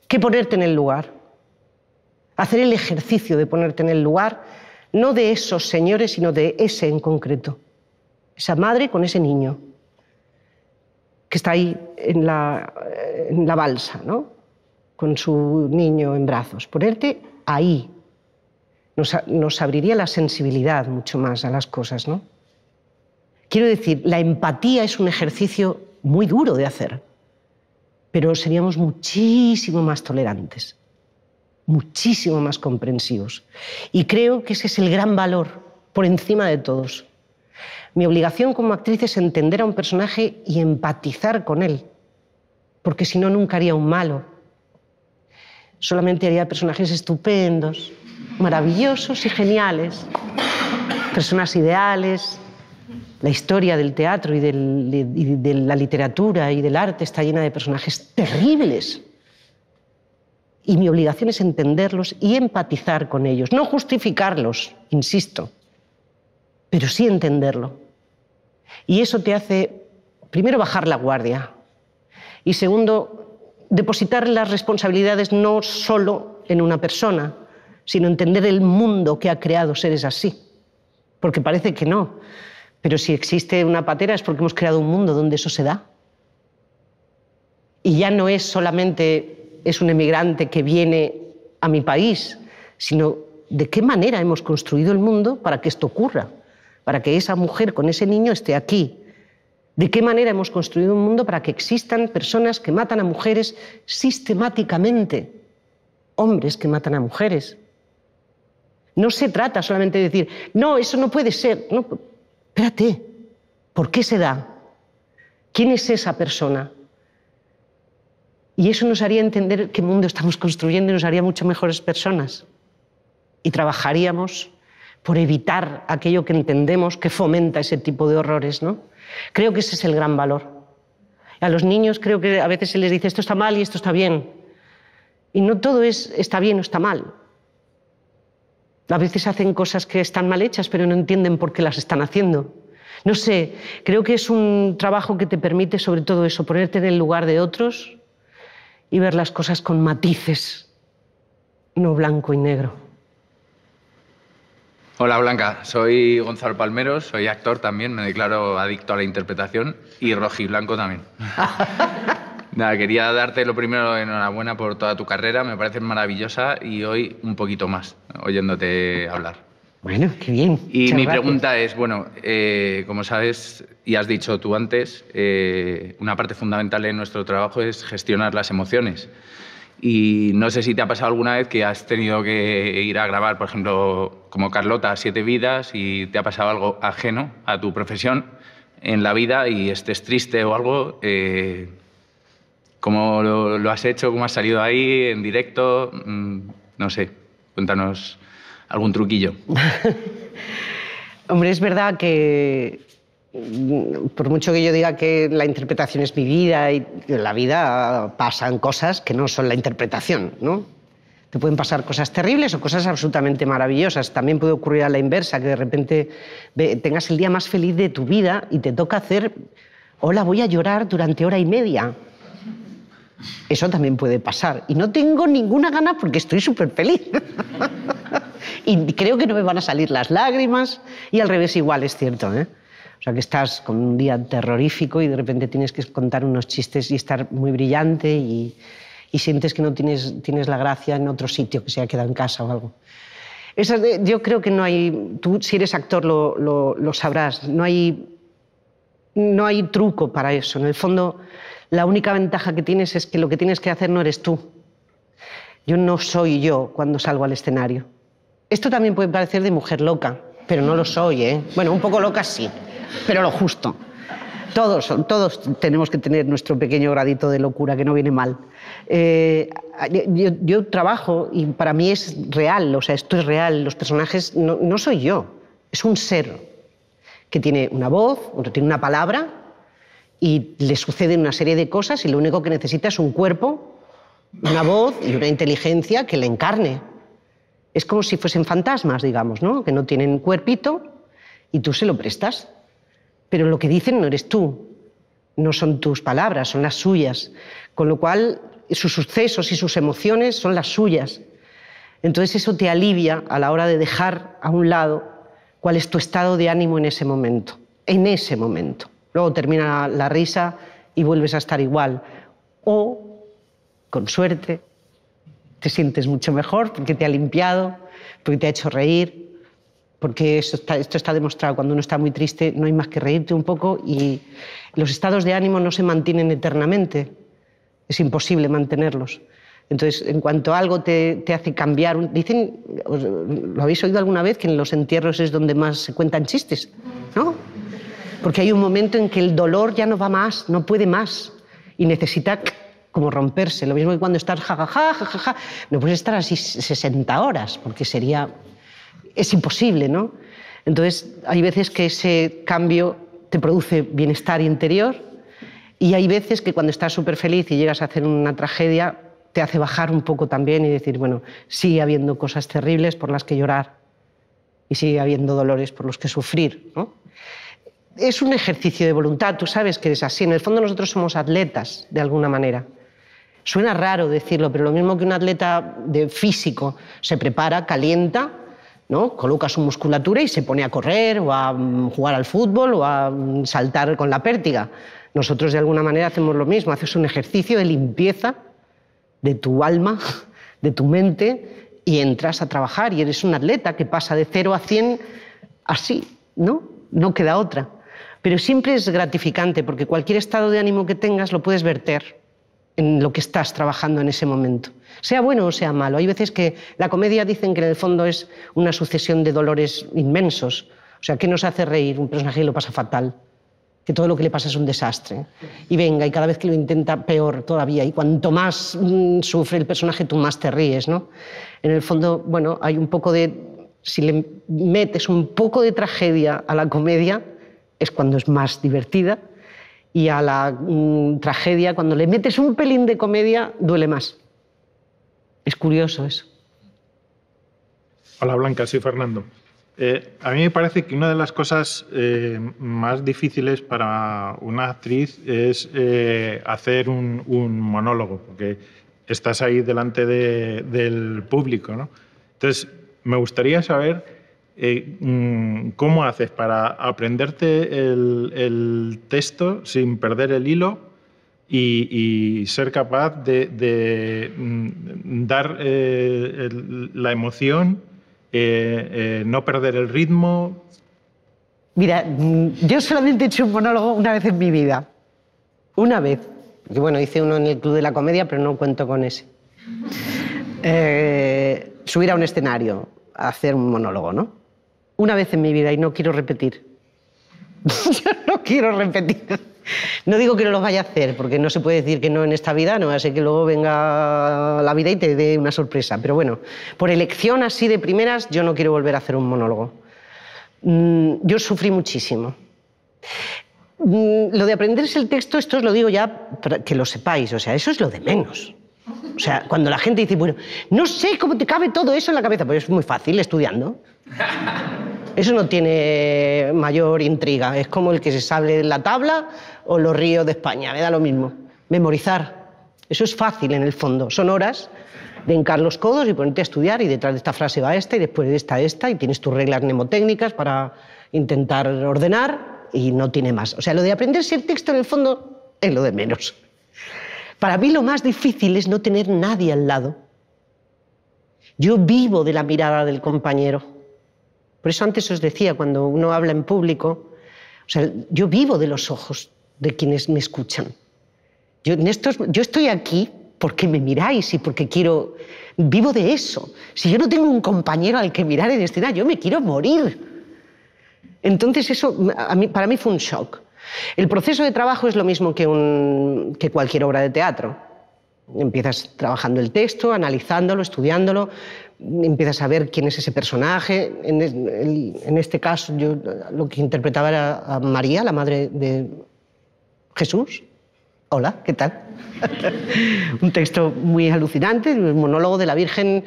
¿qué ponerte en el lugar. Hacer el ejercicio de ponerte en el lugar, no de esos señores, sino de ese en concreto esa madre con ese niño que está ahí en la, en balsa, ¿no? con su niño en brazos. Ponerte ahí nos, nos abriría la sensibilidad mucho más a las cosas. ¿no? Quiero decir, la empatía es un ejercicio muy duro de hacer, pero seríamos muchísimo más tolerantes, muchísimo más comprensivos. Y creo que ese es el gran valor por encima de todos. Mi obligación como actriz es entender a un personaje y empatizar con él, porque si no nunca haría un malo. Solamente haría personajes estupendos, maravillosos y geniales, personas ideales. La historia del teatro y, de la literatura y del arte está llena de personajes terribles, y mi obligación es entenderlos y empatizar con ellos, no justificarlos, insisto pero sí entenderlo. Y eso te hace, primero, bajar la guardia y segundo, depositar las responsabilidades no solo en una persona, sino entender el mundo que ha creado seres así. Porque parece que no, pero si existe una patera es porque hemos creado un mundo donde eso se da. Y ya no es solamente es un emigrante que viene a mi país, sino de qué manera hemos construido el mundo para que esto ocurra para que esa mujer con ese niño esté aquí. ¿De qué manera hemos construido un mundo para que existan personas que matan a mujeres sistemáticamente? Hombres que matan a mujeres. No se trata solamente de decir, no, eso no puede ser. No, espérate, ¿por qué se da? ¿Quién es esa persona? Y eso nos haría entender qué mundo estamos construyendo y nos haría mucho mejores personas. Y trabajaríamos por evitar aquello que entendemos que fomenta ese tipo de horrores. ¿no? Creo que ese es el gran valor. A los niños creo que a veces se les dice esto está mal y esto está bien. Y no todo es está bien o está mal. A veces hacen cosas que están mal hechas, pero no entienden por qué las están haciendo. No sé, creo que es un trabajo que te permite sobre todo eso, ponerte en el lugar de otros y ver las cosas con matices, no blanco y negro. Hola Blanca, soy Gonzalo palmero soy actor también, me declaro adicto a la interpretación y Blanco también. Nada, quería darte lo primero enhorabuena por toda tu carrera, me parece maravillosa y hoy un poquito más, oyéndote hablar. Bueno, qué bien. Y mi pregunta es, bueno, eh, como sabes y has dicho tú antes, eh, una parte fundamental en nuestro trabajo es gestionar las emociones. Y no sé si te ha pasado alguna vez que has tenido que ir a grabar, por ejemplo, como Carlota, siete vidas y te ha pasado algo ajeno a tu profesión en la vida y estés triste o algo, eh, ¿cómo lo, has hecho? ¿Cómo has salido ahí en directo? Mm, no sé, cuéntanos algún truquillo. Hombre, es verdad que mm, por mucho que yo diga que la interpretación es mi vida y en la vida pasan cosas que no son la interpretación, ¿no? Te pueden pasar cosas terribles o cosas absolutamente maravillosas. También puede ocurrir a la inversa, que de repente tengas el día más feliz de tu vida y te toca hacer, hola, voy a llorar durante hora y media. Eso también puede pasar. Y no tengo ninguna gana porque estoy súper feliz. y creo que no me van a salir las lágrimas. Y al revés igual, es cierto. ¿eh? O sea, que estás con un día terrorífico y de repente tienes que contar unos chistes y estar muy brillante y, y sientes que no tienes, tienes la gracia en otro sitio, que se haya quedado en casa o algo. yo creo que no hay, tú si eres actor lo, lo sabrás, no hay, no hay truco para eso. En el fondo, la única ventaja que tienes es que lo que tienes que hacer no eres tú. Yo no soy yo cuando salgo al escenario. Esto también puede parecer de mujer loca, pero no lo soy, ¿eh? Bueno, un poco loca sí, pero lo justo. Todos, todos tenemos que tener nuestro pequeño gradito de locura, que no viene mal. Eh, yo, trabajo y para mí es real, o sea, esto es real, los personajes no, soy yo, es un ser que tiene una voz, tiene una palabra y le suceden una serie de cosas y lo único que necesita es un cuerpo, una voz y una inteligencia que le encarne. Es como si fuesen fantasmas, digamos, ¿no? que no tienen cuerpito y tú se lo prestas pero lo que dicen no eres tú, no son tus palabras, son las suyas, con lo cual sus sucesos y sus emociones son las suyas. Entonces eso te alivia a la hora de dejar a un lado cuál es tu estado de ánimo en ese momento, en ese momento. Luego termina la risa y vuelves a estar igual. O, con suerte, te sientes mucho mejor porque te ha limpiado, porque te ha hecho reír, porque esto está, esto está demostrado, cuando uno está muy triste no hay más que reírte un poco y los estados de ánimo no se mantienen eternamente, es imposible mantenerlos. Entonces, en cuanto algo te, hace cambiar, dicen, ¿lo habéis oído alguna vez? Que en los entierros es donde más se cuentan chistes, ¿no? Porque hay un momento en que el dolor ya no va más, no puede más y necesita como romperse. Lo mismo que cuando estás jajaja, no puedes estar así 60 horas porque sería es imposible, ¿no? Entonces, hay veces que ese cambio te produce bienestar interior y hay veces que cuando estás súper feliz y llegas a hacer una tragedia, te hace bajar un poco también y decir, bueno, sigue habiendo cosas terribles por las que llorar y sigue habiendo dolores por los que sufrir, ¿no? Es un ejercicio de voluntad, tú sabes que es así. En el fondo nosotros somos atletas, de alguna manera. Suena raro decirlo, pero lo mismo que un atleta de físico se prepara, calienta ¿no? Coloca su musculatura y se pone a correr o a mm, jugar al fútbol o a mm, saltar con la pértiga. Nosotros de alguna manera hacemos lo mismo, haces un ejercicio de limpieza de tu alma, de tu mente y entras a trabajar y eres un atleta que pasa de 0 a 100 así, ¿no? No queda otra. Pero siempre es gratificante porque cualquier estado de ánimo que tengas lo puedes verter en lo que estás trabajando en ese momento sea bueno o sea malo. Hay veces que la comedia dicen que en el fondo es una sucesión de dolores inmensos. O sea, ¿qué nos hace reír? Un personaje lo pasa fatal, que todo lo que le pasa es un desastre. Y venga, y cada vez que lo intenta, peor todavía. Y cuanto más mm, sufre el personaje, tú más te ríes, ¿no? En el fondo, bueno, hay un poco de... Si le metes un poco de tragedia a la comedia, es cuando es más divertida. Y a la mm, tragedia, cuando le metes un pelín de comedia, duele más. Es curioso eso. Hola Blanca, soy Fernando. Eh, a mí me parece que una de las cosas eh, más difíciles para una actriz es eh, hacer un, monólogo, porque estás ahí delante del público. Entonces, me gustaría saber mm, cómo haces para aprenderte el, texto sin perder el hilo y, ser capaz de, mm, dar eh, la emoción, eh, eh, no perder el ritmo. Mira, mm, yo solamente he hecho un monólogo una vez en mi vida. Una vez. bueno, hice uno en el Club de la Comedia, pero no cuento con ese. subir a un escenario, a hacer un monólogo, ¿no? Una vez en mi vida y no quiero repetir. Yo no quiero repetir. No digo que no lo vaya a hacer, porque no se puede decir que no en esta vida, no, así que luego venga la vida y te dé una sorpresa. Pero bueno, por elección así de primeras, yo no quiero volver a hacer un monólogo. Mm, yo sufrí muchísimo. Mm, lo de aprenderse el texto, esto os lo digo ya para que lo sepáis, o sea, eso es lo de menos. O sea, cuando la gente dice, bueno, no sé cómo te cabe todo eso en la cabeza, pues es muy fácil estudiando. Eso no tiene mayor intriga. Es como el que se sale sabe la tabla o los ríos de España. Me da lo mismo. Memorizar. Eso es fácil en el fondo. Son horas de hincar los codos y ponerte a estudiar y detrás de esta frase va esta y después de esta esta y tienes tus reglas mnemotécnicas para intentar ordenar y no tiene más. O sea, lo de aprenderse el texto en el fondo es lo de menos. Para mí lo más difícil es no tener nadie al lado. Yo vivo de la mirada del compañero. Por eso antes os decía, cuando uno habla en público, o sea, yo vivo de los ojos de quienes me escuchan. Yo, estoy aquí porque me miráis y porque quiero... Vivo de eso. Si yo no tengo un compañero al que mirar en escena, yo me quiero morir. Entonces eso para mí fue un shock. El proceso de trabajo es lo mismo que cualquier obra de teatro. Empiezas trabajando el texto, analizándolo, estudiándolo, empiezas a ver quién es ese personaje. En, este caso, yo lo que interpretaba era a María, la madre de Jesús. Hola, ¿qué tal? un texto muy alucinante, el monólogo de la Virgen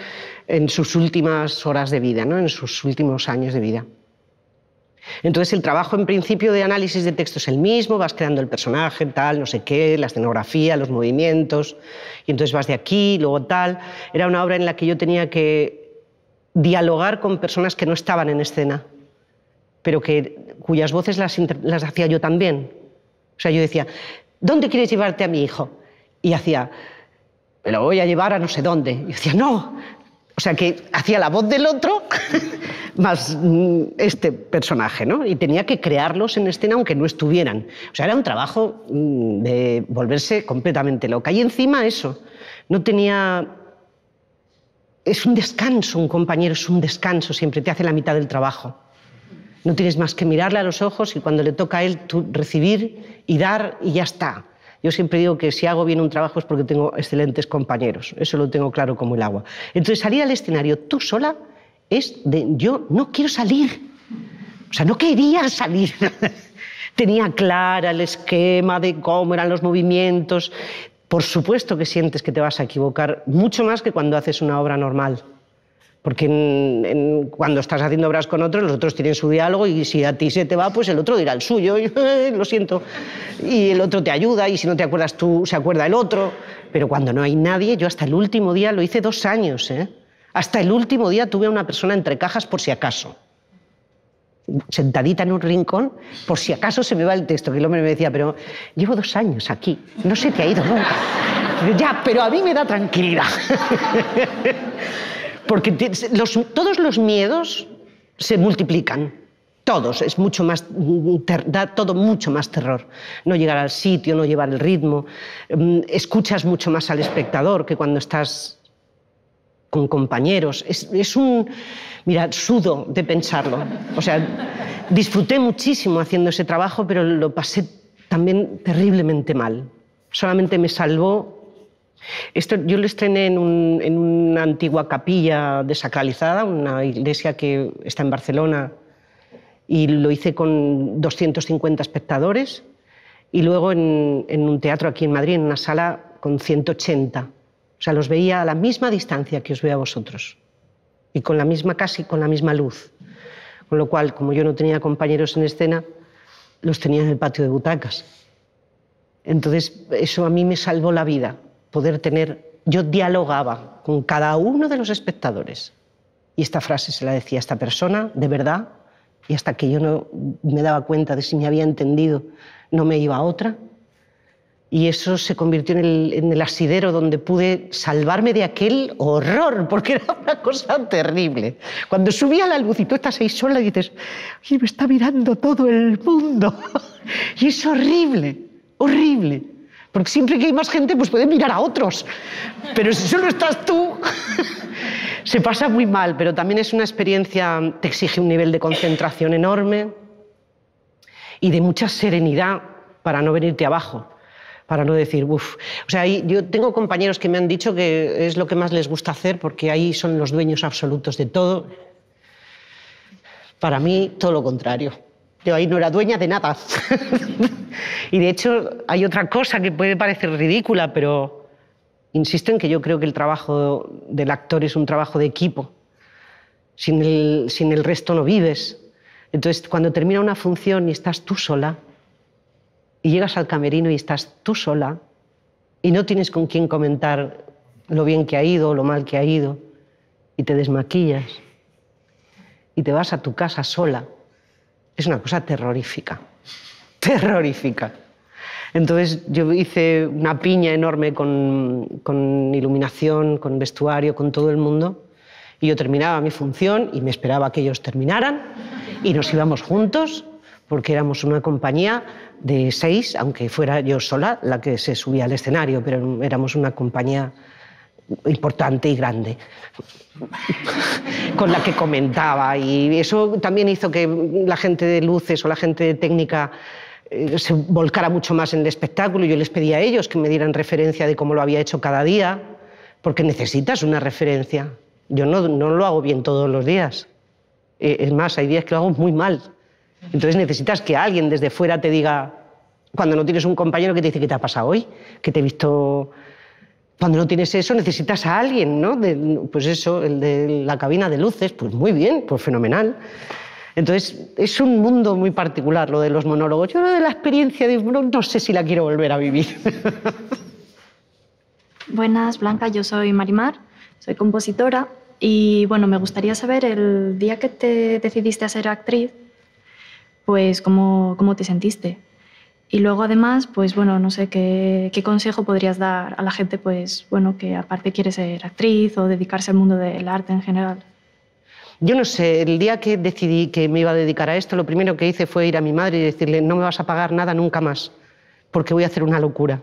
en sus últimas horas de vida, ¿no? en sus últimos años de vida. Entonces el trabajo en principio de análisis de texto es el mismo, vas creando el personaje, tal, no sé qué, la escenografía, los movimientos, y entonces vas de aquí, luego tal. Era una obra en la que yo tenía que dialogar con personas que no estaban en escena, pero que, cuyas voces las, las hacía yo también. O sea, yo decía, ¿dónde quieres llevarte a mi hijo? Y hacía, me lo voy a llevar a no sé dónde. Y decía, no, o sea que hacía la voz del otro más mm, este personaje, ¿no? Y tenía que crearlos en escena aunque no estuvieran. O sea, era un trabajo mm, de volverse completamente loca. Y encima eso, no tenía... Es un descanso, un compañero es un descanso, siempre te hace la mitad del trabajo. No tienes más que mirarle a los ojos y cuando le toca a él tú recibir y dar y ya está. Yo siempre digo que si hago bien un trabajo es porque tengo excelentes compañeros, eso lo tengo claro como el agua. Entonces salir al escenario tú sola es de yo no quiero salir, o sea, no quería salir. Tenía clara el esquema de cómo eran los movimientos. Por supuesto que sientes que te vas a equivocar, mucho más que cuando haces una obra normal. Porque en, cuando estás haciendo obras con otros, los otros tienen su diálogo y si a ti se te va, pues el otro dirá el suyo, y, lo siento. Y el otro te ayuda y si no te acuerdas tú, se acuerda el otro. Pero cuando no hay nadie, yo hasta el último día, lo hice dos años, ¿eh? hasta el último día tuve a una persona entre cajas por si acaso. Sentadita en un rincón, por si acaso se me va el texto, que el hombre me decía, pero llevo dos años aquí, no sé qué ha ido nunca. ya, pero a mí me da tranquilidad. Porque todos los miedos se multiplican. Todos, es mucho más, mm, da todo mucho más terror. No llegar al sitio, no llevar el ritmo. Mm, escuchas mucho más al espectador que cuando estás con compañeros. Es, un. Mira, sudo de pensarlo. O sea, disfruté muchísimo haciendo ese trabajo, pero lo pasé también terriblemente mal. Solamente me salvó yo lo estrené en, una antigua capilla desacralizada, una iglesia que está en Barcelona, y lo hice con 250 espectadores, y luego en, un teatro aquí en Madrid, en una sala con 180. O sea, los veía a la misma distancia que os veo a vosotros, y con la misma, casi con la misma luz. Con lo cual, como yo no tenía compañeros en escena, los tenía en el patio de butacas. Entonces, eso a mí me salvó la vida, poder tener... Yo dialogaba con cada uno de los espectadores y esta frase se la decía a esta persona, de verdad, y hasta que yo no me daba cuenta de si me había entendido, no me iba a otra. Y eso se convirtió en el, asidero donde pude salvarme de aquel horror, porque era una cosa terrible. Cuando subía la luz y tú estás ahí sola y dices, "Oye, me está mirando todo el mundo! y es horrible, horrible. Porque siempre que hay más gente, pues puede mirar a otros. Pero si solo estás tú, se pasa muy mal. Pero también es una experiencia, te exige un nivel de concentración enorme y de mucha serenidad para no venirte abajo para no decir, uff. O sea, yo tengo compañeros que me han dicho que es lo que más les gusta hacer porque ahí son los dueños absolutos de todo. Para mí, todo lo contrario. Yo ahí no era dueña de nada. y de hecho hay otra cosa que puede parecer ridícula, pero insisto en que yo creo que el trabajo del actor es un trabajo de equipo. Sin el, sin el resto no vives. Entonces, cuando termina una función y estás tú sola, y llegas al camerino y estás tú sola, y no tienes con quién comentar lo bien que ha ido, o lo mal que ha ido, y te desmaquillas, y te vas a tu casa sola, es una cosa terrorífica, terrorífica. Entonces yo hice una piña enorme con, iluminación, con vestuario, con todo el mundo. Y yo terminaba mi función y me esperaba que ellos terminaran y nos íbamos juntos porque éramos una compañía de seis, aunque fuera yo sola la que se subía al escenario, pero éramos una compañía importante y grande con la que comentaba y eso también hizo que la gente de luces o la gente de técnica eh, se volcara mucho más en el espectáculo. Yo les pedí a ellos que me dieran referencia de cómo lo había hecho cada día, porque necesitas una referencia. Yo no, lo hago bien todos los días. Eh, es más, hay días que lo hago muy mal. Entonces necesitas que alguien desde fuera te diga, cuando no tienes un compañero que te dice qué te ha pasado hoy, que te he visto cuando no tienes eso necesitas a alguien, ¿no? pues eso, el de la cabina de luces, pues muy bien, pues fenomenal. Entonces, es un mundo muy particular lo de los monólogos. Yo lo de la experiencia de no sé si la quiero volver a vivir. Buenas, Blanca, yo soy Marimar, soy compositora y bueno, me gustaría saber el día que te decidiste a ser actriz, pues cómo te sentiste. Y luego además, pues bueno, no sé qué, consejo podrías dar a la gente, pues bueno, que aparte quiere ser actriz o dedicarse al mundo del arte en general. Yo no sé, el día que decidí que me iba a dedicar a esto, lo primero que hice fue ir a mi madre y decirle, no me vas a pagar nada nunca más, porque voy a hacer una locura.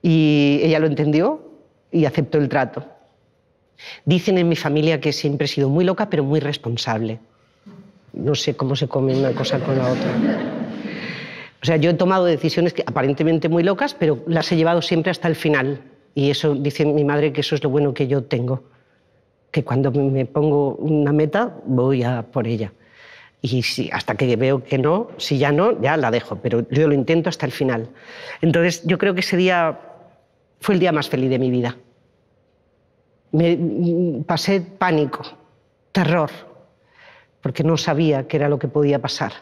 Y ella lo entendió y aceptó el trato. Dicen en mi familia que siempre he sido muy loca, pero muy responsable. No sé cómo se come una cosa con la otra. O sea, yo he tomado decisiones que, aparentemente muy locas, pero las he llevado siempre hasta el final. Y eso dice mi madre que eso es lo bueno que yo tengo, que cuando me pongo una meta voy a por ella. Y si, hasta que veo que no, si ya no, ya la dejo, pero yo lo intento hasta el final. Entonces yo creo que ese día fue el día más feliz de mi vida. Mm, pasé pánico, terror, porque no sabía qué era lo que podía pasar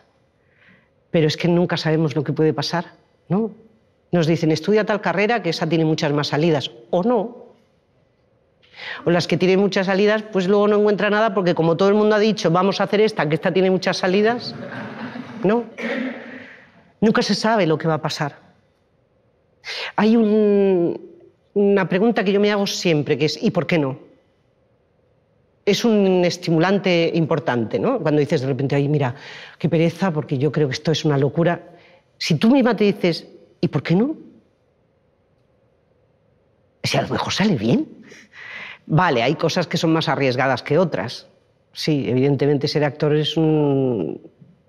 pero es que nunca sabemos lo que puede pasar, ¿no? Nos dicen, estudia tal carrera que esa tiene muchas más salidas, o no. O las que tienen muchas salidas, pues luego no encuentra nada porque como todo el mundo ha dicho, vamos a hacer esta, que esta tiene muchas salidas, no. Nunca se sabe lo que va a pasar. Hay una pregunta que yo me hago siempre, que es, ¿y por qué no? es un estimulante importante, ¿no? Cuando dices de repente, ay, mira, qué pereza, porque yo creo que esto es una locura. Si tú misma te dices, ¿y por qué no? Si a lo mejor sale bien. Vale, hay cosas que son más arriesgadas que otras. Sí, evidentemente ser actor es un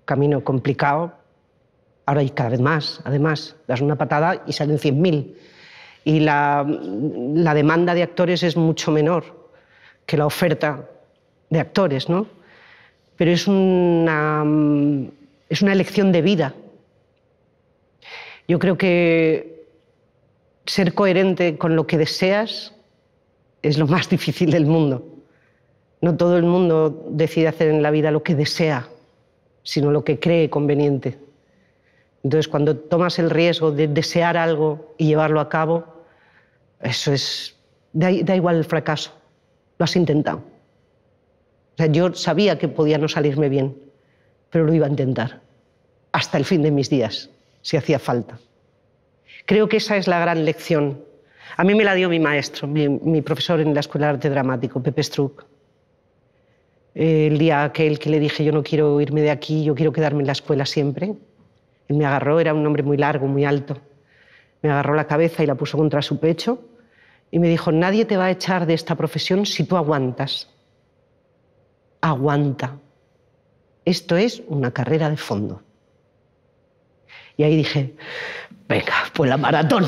camino complicado. Ahora hay cada vez más, además, das una patada y salen 100.000. Y la demanda de actores es mucho menor que la oferta de actores, ¿no? Pero es una, es una elección de vida. Yo creo que ser coherente con lo que deseas es lo más difícil del mundo. No todo el mundo decide hacer en la vida lo que desea, sino lo que cree conveniente. Entonces, cuando tomas el riesgo de desear algo y llevarlo a cabo, eso es. da igual el fracaso lo has intentado. sea, yo sabía que podía no salirme bien, pero lo iba a intentar, hasta el fin de mis días, si hacía falta. Creo que esa es la gran lección. A mí me la dio mi maestro, mi, profesor en la Escuela de Arte Dramático, Pepe Struck. El día aquel que le dije, yo no quiero irme de aquí, yo quiero quedarme en la escuela siempre, él me agarró, era un hombre muy largo, muy alto. Me agarró la cabeza y la puso contra su pecho y me dijo, nadie te va a echar de esta profesión si tú aguantas. Aguanta. Esto es una carrera de fondo. Y ahí dije, venga, pues la maratón.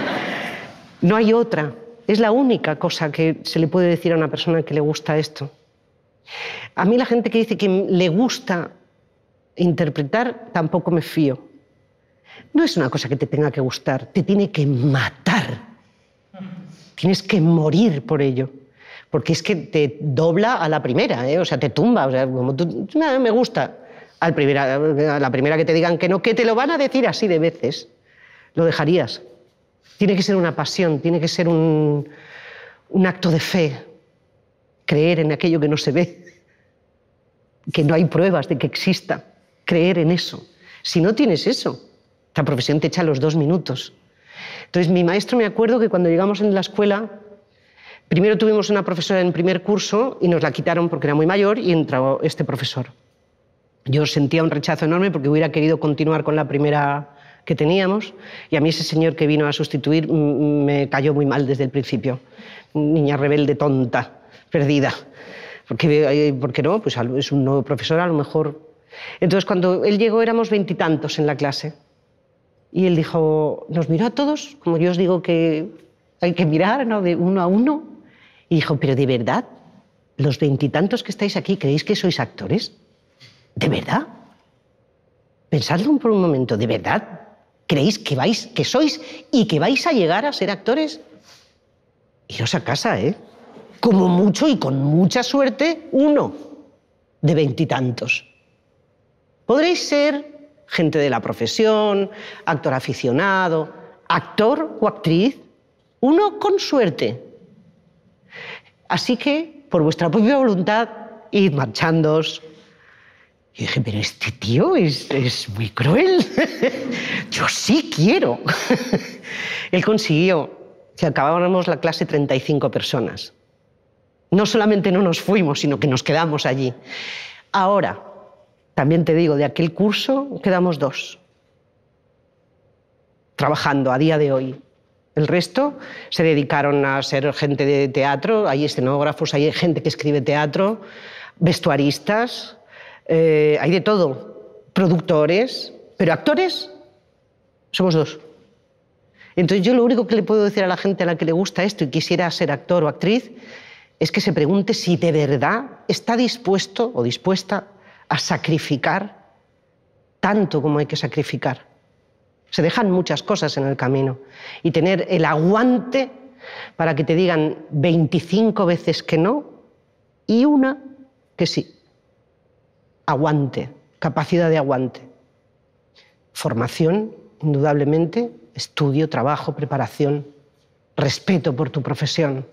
no hay otra. Es la única cosa que se le puede decir a una persona que le gusta esto. A mí la gente que dice que le gusta interpretar, tampoco me fío. No es una cosa que te tenga que gustar, te tiene que matar Tienes que morir por ello. Porque es que te dobla a la primera, ¿eh? o sea, te tumba. O sea, como tú, me gusta. Al a la primera que te digan que no, que te lo van a decir así de veces, lo dejarías. Tiene que ser una pasión, tiene que ser un, un acto de fe, creer en aquello que no se ve, que no hay pruebas de que exista, creer en eso. Si no tienes eso, la profesión te echa los dos minutos. Entonces, mi maestro me acuerdo que cuando llegamos en la escuela, primero tuvimos una profesora en primer curso y nos la quitaron porque era muy mayor y entró este profesor. Yo sentía un rechazo enorme porque hubiera querido continuar con la primera que teníamos y a mí ese señor que vino a sustituir me cayó muy mal desde el principio. Niña rebelde, tonta, perdida. Porque, eh, qué no, pues es un nuevo profesor, a lo mejor. Entonces, cuando él llegó éramos veintitantos en la clase. Y él dijo, nos miró a todos, como yo os digo que hay que mirar, ¿no? De uno a uno. Y dijo, pero de verdad, los veintitantos que estáis aquí, ¿creéis que sois actores? ¿De verdad? Pensadlo por un momento, ¿de verdad? ¿Creéis que, vais, que sois y que vais a llegar a ser actores? Iros a casa, ¿eh? Como mucho y con mucha suerte, uno de veintitantos. Podréis ser gente de la profesión, actor aficionado, actor o actriz, uno con suerte. Así que, por vuestra propia voluntad, id marchándos. Y dije, pero este tío es, es muy cruel. Yo sí quiero. Él consiguió que acabáramos la clase 35 personas. No solamente no nos fuimos, sino que nos quedamos allí. Ahora, también te digo, de aquel curso quedamos dos trabajando a día de hoy. El resto se dedicaron a ser gente de teatro, hay escenógrafos, hay gente que escribe teatro, vestuaristas, eh, hay de todo, productores, pero actores somos dos. Entonces yo lo único que le puedo decir a la gente a la que le gusta esto y quisiera ser actor o actriz es que se pregunte si de verdad está dispuesto o dispuesta a sacrificar tanto como hay que sacrificar. Se dejan muchas cosas en el camino y tener el aguante para que te digan 25 veces que no y una que sí. Aguante, capacidad de aguante. Formación, indudablemente, estudio, trabajo, preparación, respeto por tu profesión,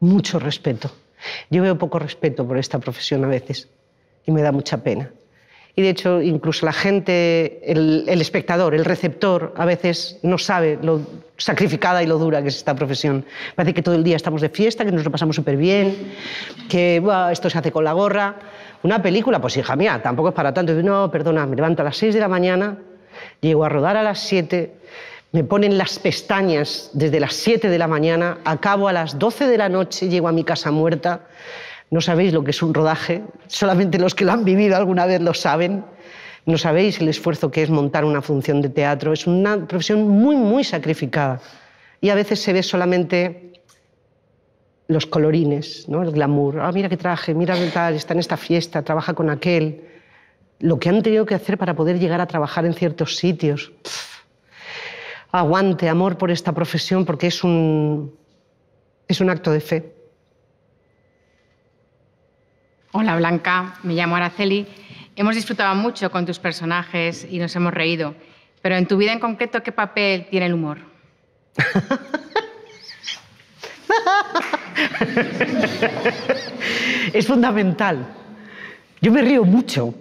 mucho respeto. Yo veo poco respeto por esta profesión a veces y me da mucha pena. Y de hecho, incluso la gente, el, espectador, el receptor, a veces no sabe lo sacrificada y lo dura que es esta profesión. Parece que todo el día estamos de fiesta, que nos lo pasamos súper bien, que esto se hace con la gorra. Una película, pues hija mía, tampoco es para tanto. No, perdona, me levanto a las 6 de la mañana, llego a rodar a las 7, me ponen las pestañas desde las 7 de la mañana, acabo a las 12 de la noche, llego a mi casa muerta. No sabéis lo que es un rodaje, solamente los que lo han vivido alguna vez lo saben. No sabéis el esfuerzo que es montar una función de teatro. Es una profesión muy, muy sacrificada. Y a veces se ve solamente los colorines, ¿no? el glamour. Ah, mira qué traje, mira qué tal, está en esta fiesta, trabaja con aquel. Lo que han tenido que hacer para poder llegar a trabajar en ciertos sitios. Aguante, amor por esta profesión, porque es un, es un acto de fe. Hola Blanca, me llamo Araceli. Hemos disfrutado mucho con tus personajes y nos hemos reído, pero en tu vida en concreto, ¿qué papel tiene el humor? es fundamental. Yo me río mucho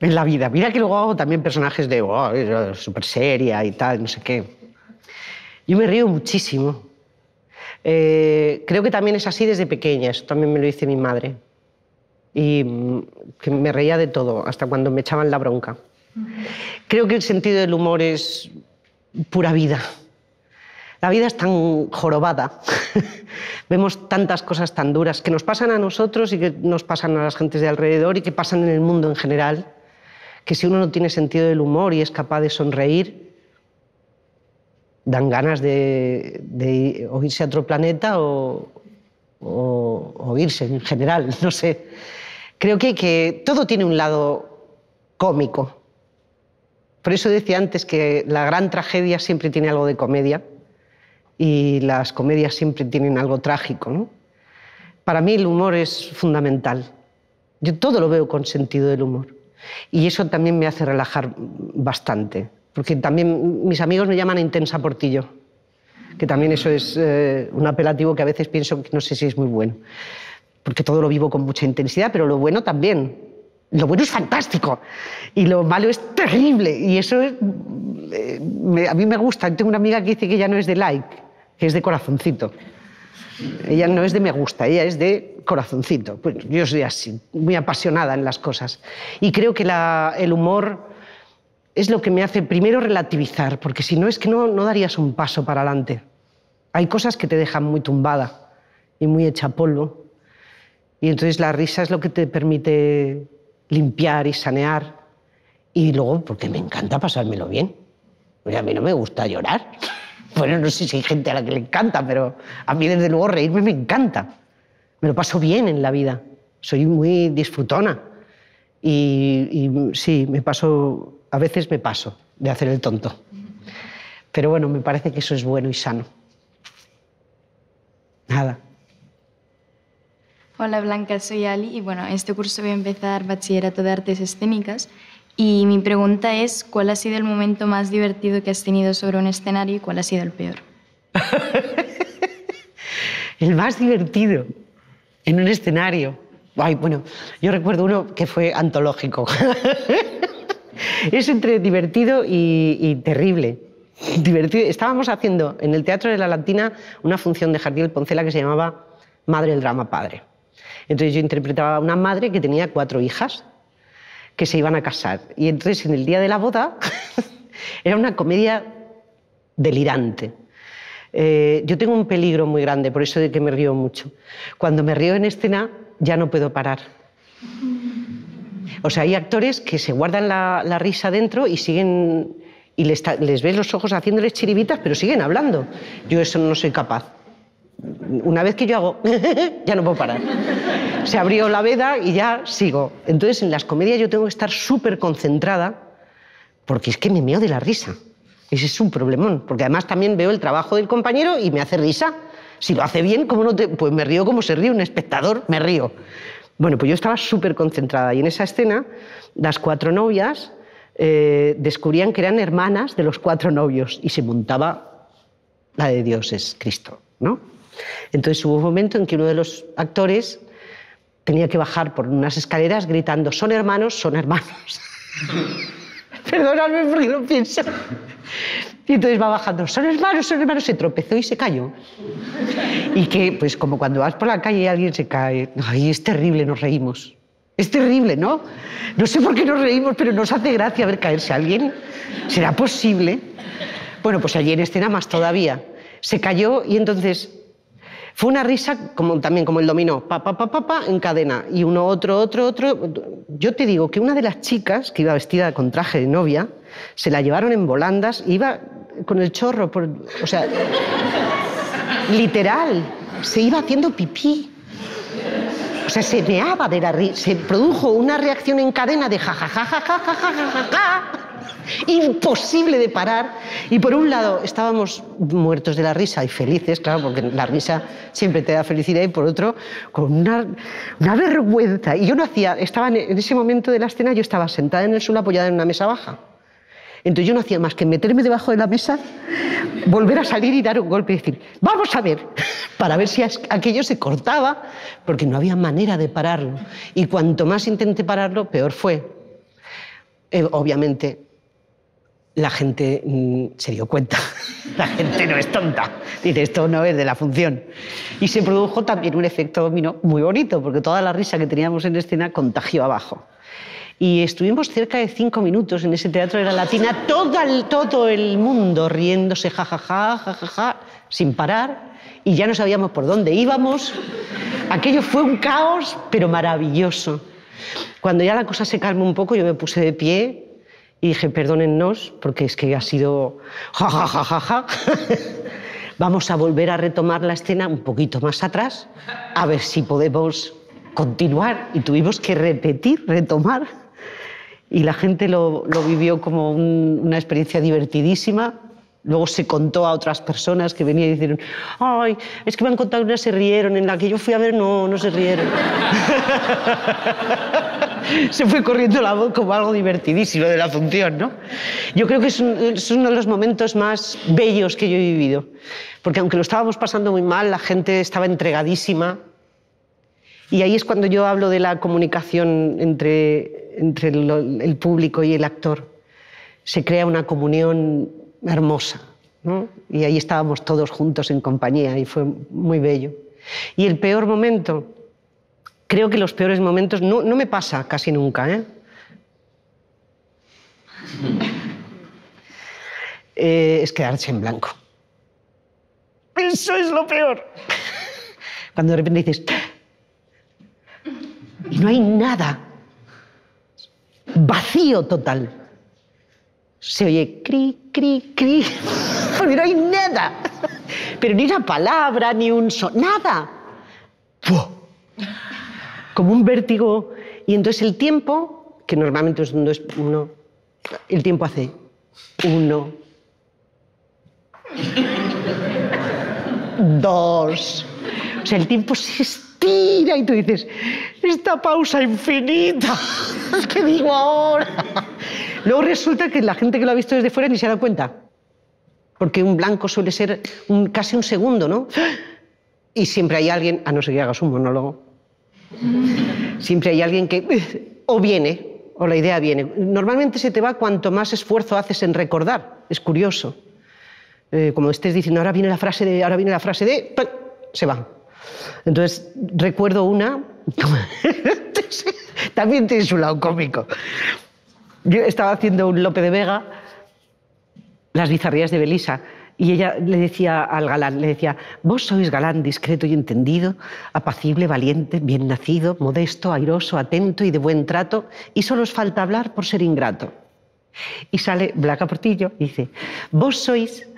en la vida. Mira que luego hago también personajes de oh, súper seria y tal, no sé qué. Yo me río muchísimo. Eh, creo que también es así desde pequeña, eso también me lo dice mi madre y mm, que me reía de todo, hasta cuando me echaban la bronca. Creo que el sentido del humor es pura vida. La vida es tan jorobada, vemos tantas cosas tan duras que nos pasan a nosotros y que nos pasan a las gentes de alrededor y que pasan en el mundo en general, que si uno no tiene sentido del humor y es capaz de sonreír, dan ganas de, de irse a otro planeta o irse en general, no sé creo que, todo tiene un lado cómico. Por eso decía antes que la gran tragedia siempre tiene algo de comedia y las comedias siempre tienen algo trágico. ¿no? Para mí el humor es fundamental. Yo todo lo veo con sentido del humor. Y eso también me hace relajar bastante. Porque también mis amigos me llaman intensa portillo, que también eso es eh, un apelativo que a veces pienso que no sé si es muy bueno porque todo lo vivo con mucha intensidad, pero lo bueno también. Lo bueno es fantástico y lo malo es terrible. Y eso mm, eh, a mí me gusta. Tengo una amiga que dice que ella no es de like, que es de corazoncito. Ella no es de me gusta, ella es de corazoncito. Pues yo soy así, muy apasionada en las cosas. Y creo que el humor es lo que me hace primero relativizar, porque si no es que no, no darías un paso para adelante. Hay cosas que te dejan muy tumbada y muy hecha polvo y entonces la risa es lo que te permite limpiar y sanear. Y luego, porque me encanta pasármelo bien. a mí no me gusta llorar. Bueno, no sé si hay gente a la que le encanta, pero a mí desde luego reírme me encanta. Me lo paso bien en la vida. Soy muy disfrutona. Y, y sí, me paso, a veces me paso de hacer el tonto. Pero bueno, me parece que eso es bueno y sano. Nada. Hola Blanca, soy Ali y bueno, este curso voy a empezar Bachillerato de Artes Escénicas y mi pregunta es ¿cuál ha sido el momento más divertido que has tenido sobre un escenario y cuál ha sido el peor? el más divertido en un escenario. Ay, bueno, yo recuerdo uno que fue antológico. es entre divertido y, terrible. Divertido. Estábamos haciendo en el Teatro de la Latina una función de Jardiel Poncela que se llamaba Madre el Drama Padre. Entonces yo interpretaba a una madre que tenía cuatro hijas que se iban a casar. Y entonces en el día de la boda era una comedia delirante. Eh, yo tengo un peligro muy grande, por eso de que me río mucho. Cuando me río en escena ya no puedo parar. O sea, hay actores que se guardan la, risa dentro y siguen y les, les ves los ojos haciéndoles chiribitas, pero siguen hablando. Yo eso no soy capaz una vez que yo hago, ya no puedo parar. Se abrió la veda y ya sigo. Entonces, en las comedias yo tengo que estar súper concentrada porque es que me meo de la risa. Ese es un problemón, porque además también veo el trabajo del compañero y me hace risa. Si lo hace bien, ¿cómo no te... pues me río como se ríe un espectador, me río. Bueno, pues yo estaba súper concentrada y en esa escena las cuatro novias eh, descubrían que eran hermanas de los cuatro novios y se montaba la de Dios es Cristo, ¿no? Entonces hubo un momento en que uno de los actores tenía que bajar por unas escaleras gritando, son hermanos, son hermanos. Perdóname porque lo pienso. Y entonces va bajando, son hermanos, son hermanos, se tropezó y se cayó. Y que, pues como cuando vas por la calle y alguien se cae, ay, es terrible, nos reímos. Es terrible, ¿no? No sé por qué nos reímos, pero nos hace gracia ver caerse a alguien. ¿Será posible? Bueno, pues allí en escena más todavía. Se cayó y entonces fue una risa como, también como el dominó, pa, pa, pa, pa, en cadena, y uno, otro, otro, otro. Yo te digo que una de las chicas que iba vestida con traje de novia, se la llevaron en volandas, iba con el chorro, por, o sea, literal, se iba haciendo pipí. O sea, se meaba de la risa, se produjo una reacción en cadena de ja, imposible de parar. Y por un lado estábamos muertos de la risa y felices, claro, porque la risa siempre te da felicidad, y por otro, con una, vergüenza. Y yo no hacía, estaba en ese momento de la escena, yo estaba sentada en el suelo apoyada en una mesa baja. Entonces yo no hacía más que meterme debajo de la mesa, volver a salir y dar un golpe y decir, vamos a ver, para ver si aquello se cortaba, porque no había manera de pararlo. Y cuanto más intenté pararlo, peor fue. Eh, obviamente la gente mm, se dio cuenta. la gente no es tonta. Dice, esto no es de la función. Y se produjo también un efecto dominó muy bonito, porque toda la risa que teníamos en escena contagió abajo. Y estuvimos cerca de cinco minutos en ese teatro de la Latina, todo el, todo el mundo riéndose, jajaja, jajaja, ja, ja, sin parar, y ya no sabíamos por dónde íbamos. Aquello fue un caos, pero maravilloso. Cuando ya la cosa se calmó un poco, yo me puse de pie, y dije, perdónennos, porque es que ha sido ja, ja, ja, ja, ja. Vamos a volver a retomar la escena un poquito más atrás, a ver si podemos continuar. Y tuvimos que repetir, retomar. Y la gente lo, lo vivió como una experiencia divertidísima. Luego se contó a otras personas que venían y dijeron, ay, es que me han contado una se rieron, en la que yo fui a ver, no, no se rieron. se fue corriendo la voz como algo divertidísimo de la función, Yo creo que es, uno de los momentos más bellos que yo he vivido, porque aunque lo estábamos pasando muy mal, la gente estaba entregadísima, y ahí es cuando yo hablo de la comunicación entre, el, público y el actor. Se crea una comunión hermosa. Y ahí estábamos todos juntos en compañía y fue muy bello. Y el peor momento, creo que los peores momentos no, me pasa casi nunca. ¿eh? ¿eh? es quedarse en blanco. Eso es lo peor. Cuando de repente dices, y no hay nada. Vacío total. Se oye cri, cri, cri, porque no hay nada. Pero ni una palabra, ni un son, nada como un vértigo. Y entonces el tiempo, que normalmente es uno, el tiempo hace uno, dos. O sea, el tiempo se estira y tú dices, esta pausa infinita, ¿qué digo ahora? Luego resulta que la gente que lo ha visto desde fuera ni se da cuenta. Porque un blanco suele ser casi un segundo, ¿no? Y siempre hay alguien, a no ser que hagas un monólogo, Siempre hay alguien que eh, o viene, o la idea viene. Normalmente se te va cuanto más esfuerzo haces en recordar. Es curioso. Eh, como estés diciendo, ahora viene la frase de, ahora viene la frase de, se va. Entonces, recuerdo una, también tiene su lado cómico. Yo estaba haciendo un Lope de Vega, las bizarrías de Belisa y ella le decía al galán, le decía, vos sois galán discreto y entendido, apacible, valiente, bien nacido, modesto, airoso, atento y de buen trato, y solo os falta hablar por ser ingrato. Y sale Blanca Portillo y dice, vos sois...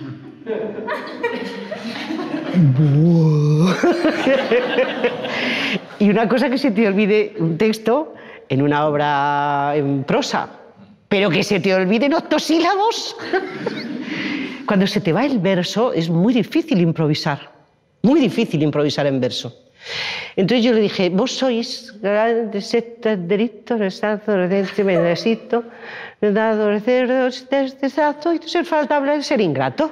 y una cosa que se te olvide un texto en una obra en prosa, pero que se te olviden octosílabos. Cuando se te va el verso es muy difícil improvisar, muy difícil improvisar en verso. Entonces yo le dije, vos sois grandes sectas, delitos, restazo, de dado, desazo, y tú ser faltable es ser ingrato.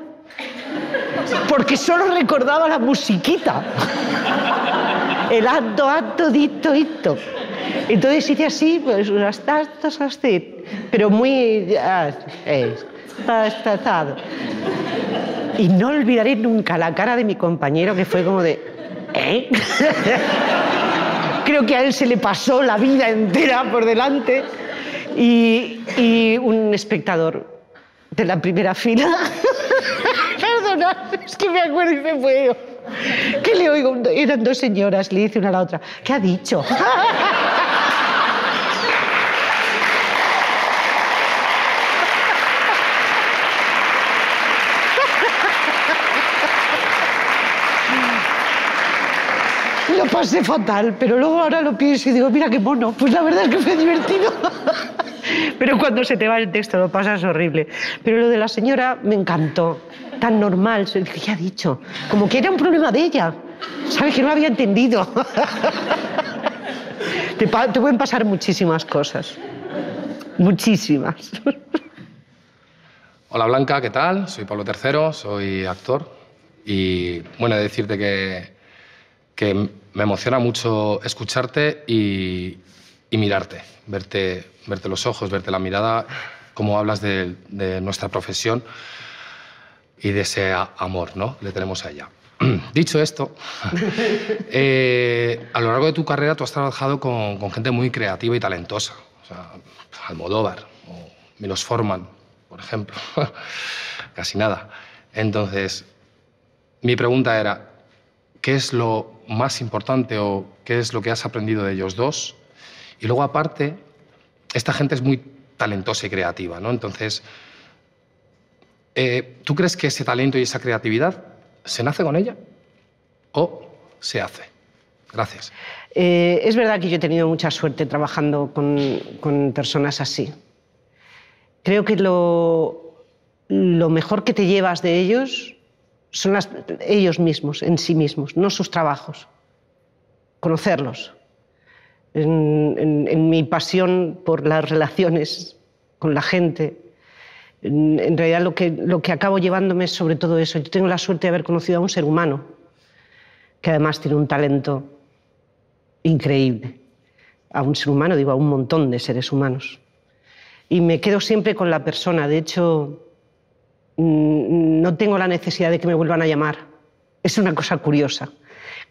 Porque solo recordaba la musiquita. El acto, acto, dito, dito. Entonces hice así, pues, unas tantas, así, pero muy... Ah, y no olvidaré nunca la cara de mi compañero que fue como de... ¿Eh? Creo que a él se le pasó la vida entera por delante. Y, un espectador de la primera fila... Perdona, es que me acuerdo y me fue. Que le oigo, eran dos señoras, le dice una a la otra, ¿qué ha dicho? pasé fatal, pero luego ahora lo pienso y digo, mira qué mono. Pues la verdad es que fue divertido. pero cuando se te va el texto lo pasas horrible. Pero lo de la señora me encantó. Tan normal, ha dicho. Como que era un problema de ella. ¿Sabes? Que no había entendido. te, te pueden pasar muchísimas cosas. Muchísimas. Hola Blanca, ¿qué tal? Soy Pablo III, soy actor. Y bueno, decirte que, que me emociona mucho escucharte y, mirarte, verte, verte los ojos, verte la mirada, cómo hablas de, nuestra profesión y de ese amor ¿no? le tenemos a ella. Dicho esto, eh, a lo largo de tu carrera tú has trabajado con, gente muy creativa y talentosa. O sea, Almodóvar o Milos Forman, por ejemplo. Casi nada. Entonces, mi pregunta era, ¿qué es lo más importante o qué es lo que has aprendido de ellos dos. Y luego aparte, esta gente es muy talentosa y creativa, ¿no? Entonces, eh, ¿tú crees que ese talento y esa creatividad se nace con ella o se hace? Gracias. Eh, es verdad que yo he tenido mucha suerte trabajando con, personas así. Creo que lo, lo mejor que te llevas de ellos son ellos mismos, en sí mismos, no sus trabajos. Conocerlos. En, mi pasión por las relaciones con la gente, en, realidad lo que, lo que acabo llevándome es sobre todo eso. Yo tengo la suerte de haber conocido a un ser humano que además tiene un talento increíble. A un ser humano, digo, a un montón de seres humanos. Y me quedo siempre con la persona. De hecho, Mm, no tengo la necesidad de que me vuelvan a llamar. Es una cosa curiosa,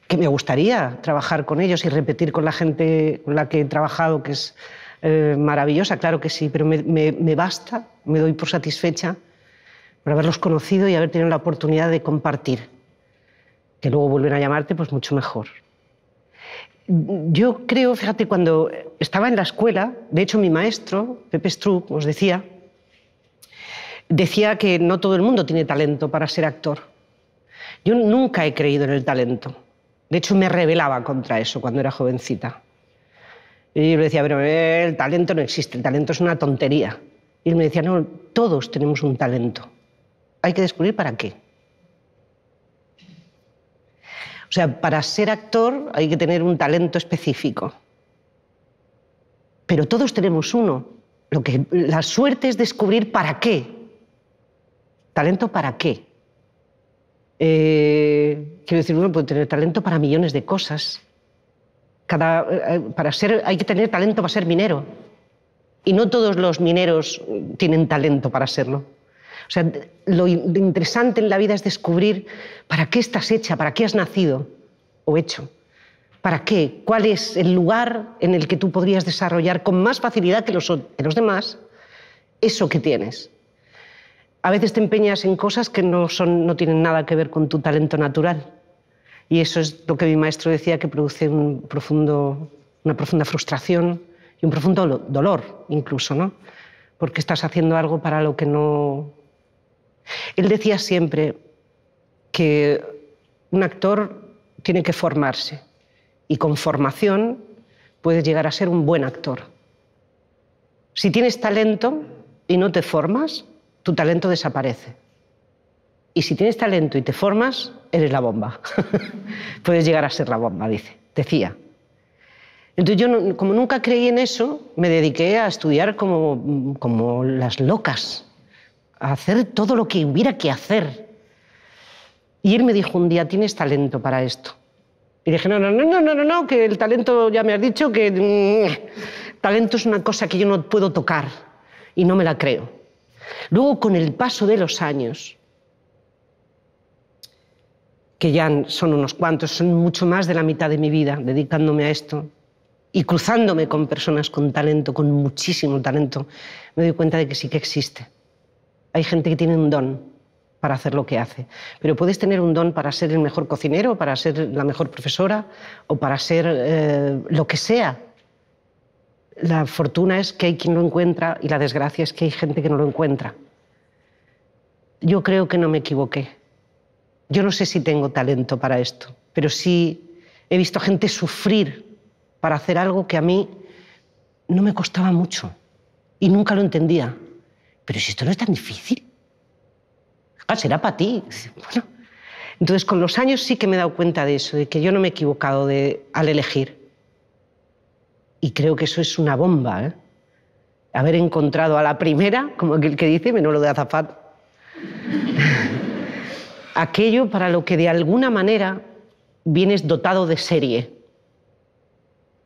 que me gustaría trabajar con ellos y repetir con la gente con la que he trabajado, que es eh, maravillosa, claro que sí, pero me, basta, me doy por satisfecha por haberlos conocido y haber tenido la oportunidad de compartir. Que luego vuelven a llamarte, pues mucho mejor. Yo creo, fíjate, cuando estaba en la escuela, de hecho mi maestro, Pepe Stru, os decía, decía que no todo el mundo tiene talento para ser actor. Yo nunca he creído en el talento. De hecho, me rebelaba contra eso cuando era jovencita. Y yo le decía, pero eh, el talento no existe, el talento es una tontería. Y él me decía, no, todos tenemos un talento. Hay que descubrir para qué. O sea, para ser actor hay que tener un talento específico. Pero todos tenemos uno. Lo que, la suerte es descubrir para qué ¿Talento para qué? Eh, quiero decir, uno puede tener talento para millones de cosas. Eh, para ser, hay que tener talento para ser minero. Y no todos los mineros mm, tienen talento para serlo. O sea, lo interesante en la vida es descubrir para qué estás hecha, para qué has nacido o hecho. ¿Para qué? ¿Cuál es el lugar en el que tú podrías desarrollar con más facilidad que los demás eso que tienes? a veces te empeñas en cosas que no, son, no tienen nada que ver con tu talento natural. Y eso es lo que mi maestro decía, que produce un profundo, una profunda frustración y un profundo dolor incluso, ¿no? porque estás haciendo algo para lo que no... Él decía siempre que un actor tiene que formarse y con formación puedes llegar a ser un buen actor. Si tienes talento y no te formas, tu talento desaparece. Y si tienes talento y te formas, eres la bomba. Puedes llegar a ser la bomba, dice, decía. Entonces yo, como nunca creí en eso, me dediqué a estudiar como, como las locas, a hacer todo lo que hubiera que hacer. Y él me dijo un día, tienes talento para esto. Y dije, no, no, no, no, no, no, que el talento, ya me has dicho que mm, talento es una cosa que yo no puedo tocar y no me la creo. Luego, con el paso de los años, que ya son unos cuantos, son mucho más de la mitad de mi vida dedicándome a esto y cruzándome con personas con talento, con muchísimo talento, me doy cuenta de que sí que existe. Hay gente que tiene un don para hacer lo que hace, pero puedes tener un don para ser el mejor cocinero, para ser la mejor profesora o para ser eh, lo que sea, la fortuna es que hay quien lo encuentra y la desgracia es que hay gente que no lo encuentra. Yo creo que no me equivoqué. Yo no sé si tengo talento para esto, pero sí he visto gente sufrir para hacer algo que a mí no me costaba mucho y nunca lo entendía. Pero si esto no es tan difícil, será para ti. entonces con los años sí que me he dado cuenta de eso, de que yo no me he equivocado al elegir. Y creo que eso es una bomba. ¿eh? Haber encontrado a la primera, como aquel que dice, lo de Azafat, aquello para lo que de alguna manera vienes dotado de serie.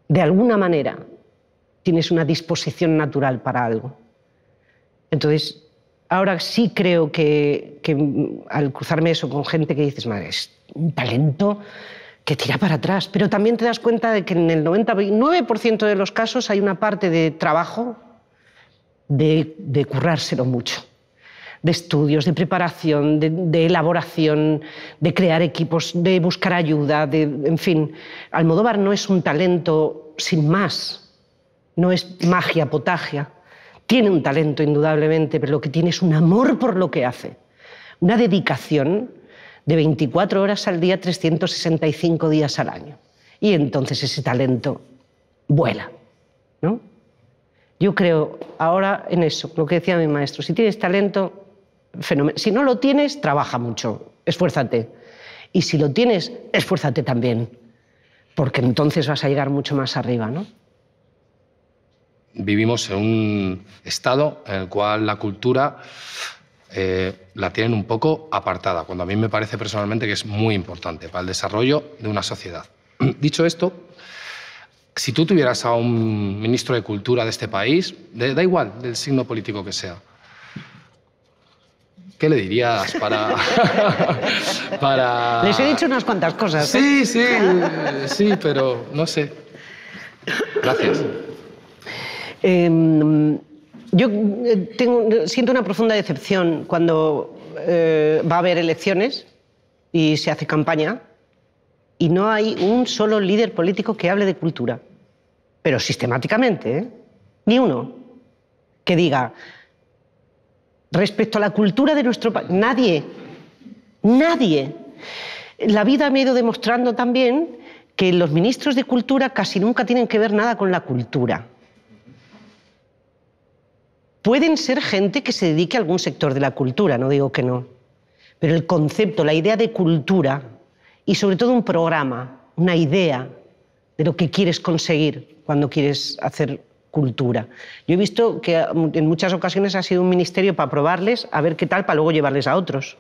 De alguna manera tienes una disposición natural para algo. Entonces, ahora sí creo que, que al cruzarme eso con gente que dices, madre, es un talento que tira para atrás, pero también te das cuenta de que en el 99% de los casos hay una parte de trabajo de, currárselo mucho, de estudios, de preparación, de, elaboración, de crear equipos, de buscar ayuda, de, en fin. Almodóvar no es un talento sin más, no es magia, potagia. Tiene un talento indudablemente, pero lo que tiene es un amor por lo que hace, una dedicación de 24 horas al día, 365 días al año. Y entonces ese talento vuela. ¿no? Yo creo ahora en eso, lo que decía mi maestro, si tienes talento, fenómeno. Si no lo tienes, trabaja mucho, esfuérzate. Y si lo tienes, esfuérzate también, porque entonces vas a llegar mucho más arriba. ¿no? Vivimos en un estado en el cual la cultura eh, la tienen un poco apartada, cuando a mí me parece personalmente que es muy importante para el desarrollo de una sociedad. Dicho esto, si tú tuvieras a un ministro de Cultura de este país, da igual del signo político que sea, ¿Qué le dirías para, Les he dicho unas cuantas cosas. ¿eh? Sí, sí, sí, pero no sé. Gracias. Em, yo eh, siento una profunda decepción cuando eh, va a haber elecciones y se hace campaña y no hay un solo líder político que hable de cultura, pero sistemáticamente, ¿eh? ni uno, que diga, respecto a la cultura de nuestro país, nadie, nadie. La vida me ha ido demostrando también que los ministros de cultura casi nunca tienen que ver nada con la cultura Pueden ser gente que se dedique a algún sector de la cultura, no digo que no, pero el concepto, la idea de cultura y sobre todo un programa, una idea de lo que quieres conseguir cuando quieres hacer cultura. Yo he visto que en muchas ocasiones ha sido un ministerio para probarles, a ver qué tal, para luego llevarles a otros.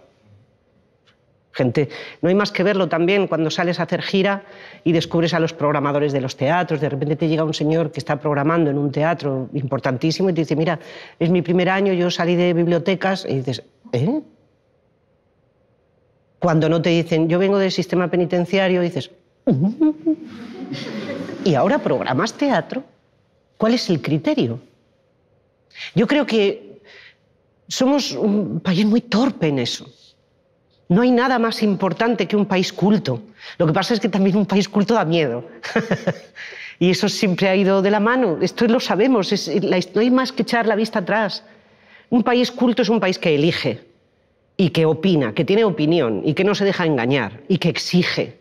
Gente, no hay más que verlo también cuando sales a hacer gira y descubres a los programadores de los teatros. De repente te llega un señor que está programando en un teatro importantísimo y te dice, mira, es mi primer año, yo salí de bibliotecas. Y dices, ¿eh? Cuando no te dicen, yo vengo del sistema penitenciario, dices, ¿y ahora programas teatro? ¿Cuál es el criterio? Yo creo que somos un país muy torpe en eso. No hay nada más importante que un país culto. Lo que pasa es que también un país culto da miedo. y eso siempre ha ido de la mano. Esto lo sabemos. no hay más que echar la vista atrás. Un país culto es un país que elige y que opina, que tiene opinión y que no se deja engañar y que exige.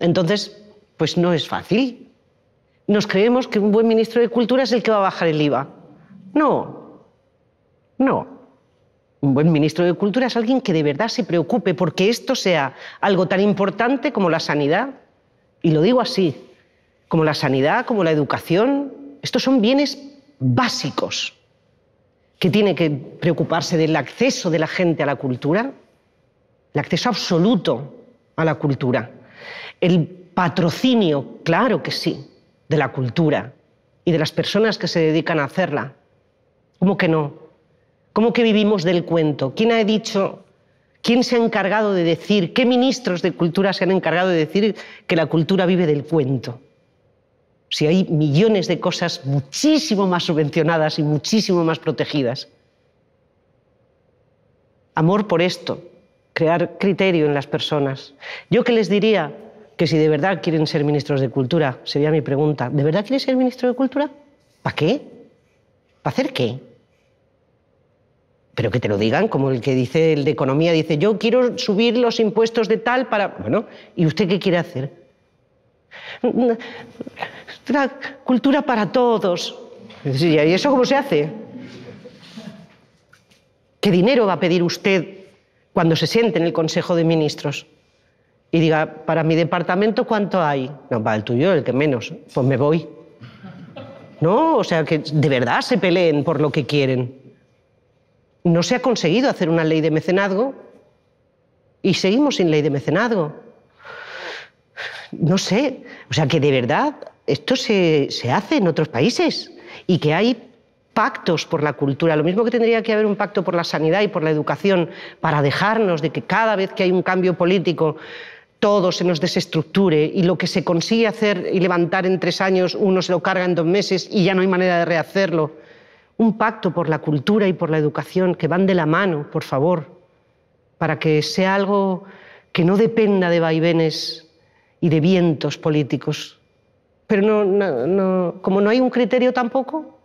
Entonces, pues no es fácil. Nos creemos que un buen ministro de Cultura es el que va a bajar el IVA. No, no un buen ministro de Cultura es alguien que de verdad se preocupe porque esto sea algo tan importante como la sanidad, y lo digo así, como la sanidad, como la educación, estos son bienes básicos que tiene que preocuparse del acceso de la gente a la cultura, el acceso absoluto a la cultura, el patrocinio, claro que sí, de la cultura y de las personas que se dedican a hacerla. ¿Cómo que no? ¿Cómo que vivimos del cuento? ¿Quién ha dicho, quién se ha encargado de decir, qué ministros de cultura se han encargado de decir que la cultura vive del cuento? Si hay millones de cosas muchísimo más subvencionadas y muchísimo más protegidas. Amor por esto, crear criterio en las personas. Yo que les diría que si de verdad quieren ser ministros de cultura, sería mi pregunta, ¿de verdad quieres ser ministro de cultura? ¿Para qué? ¿Para hacer qué? pero que te lo digan, como el que dice el de economía, dice, yo quiero subir los impuestos de tal para... Bueno, ¿y usted qué quiere hacer? Una cultura para todos. ¿Y eso cómo se hace? ¿Qué dinero va a pedir usted cuando se siente en el Consejo de Ministros? Y diga, para mi departamento, ¿cuánto hay? No, para el tuyo, el que menos. Pues me voy. No, o sea, que de verdad se peleen por lo que quieren. No se ha conseguido hacer una ley de mecenazgo y seguimos sin ley de mecenazgo. No sé, o sea que de verdad esto se, hace en otros países y que hay pactos por la cultura, lo mismo que tendría que haber un pacto por la sanidad y por la educación, para dejarnos de que cada vez que hay un cambio político todo se nos desestructure y lo que se consigue hacer y levantar en tres años uno se lo carga en dos meses y ya no hay manera de rehacerlo un pacto por la cultura y por la educación que van de la mano, por favor, para que sea algo que no dependa de vaivenes y de vientos políticos. Pero como no hay un criterio tampoco,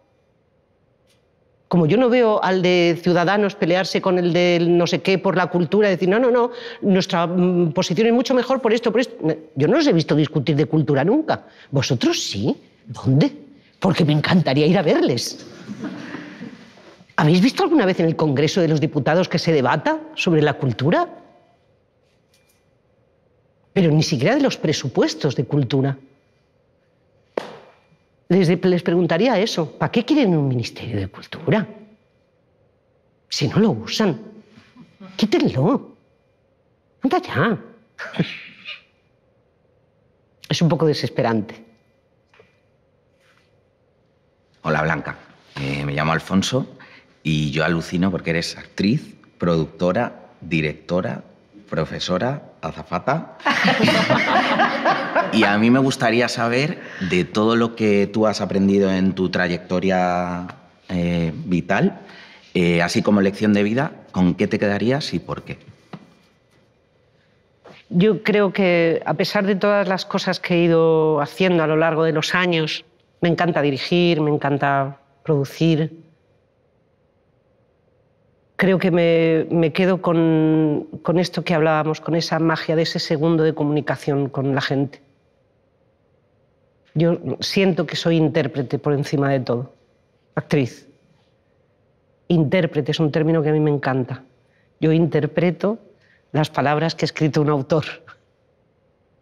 como yo no veo al de Ciudadanos pelearse con el de no sé qué por la cultura, decir, no, no, no, nuestra mm, posición es mucho mejor por esto, por esto. Yo no los he visto discutir de cultura nunca. ¿Vosotros sí? ¿Dónde? Porque me encantaría ir a verles. ¿Habéis visto alguna vez en el Congreso de los Diputados que se debata sobre la cultura? Pero ni siquiera de los presupuestos de cultura. Les, les preguntaría eso, ¿para qué quieren un Ministerio de Cultura? Si no lo usan, quítenlo. Anda ya. Es un poco desesperante. Hola, Blanca. Eh, me llamo Alfonso y yo alucino porque eres actriz, productora, directora, profesora, azafata. y a mí me gustaría saber de todo lo que tú has aprendido en tu trayectoria eh, vital, eh, así como lección de vida, ¿con qué te quedarías y por qué? Yo creo que a pesar de todas las cosas que he ido haciendo a lo largo de los años, me encanta dirigir, me encanta producir. Creo que me, me quedo con, con esto que hablábamos, con esa magia de ese segundo de comunicación con la gente. Yo siento que soy intérprete por encima de todo, actriz. Intérprete es un término que a mí me encanta. Yo interpreto las palabras que ha escrito un autor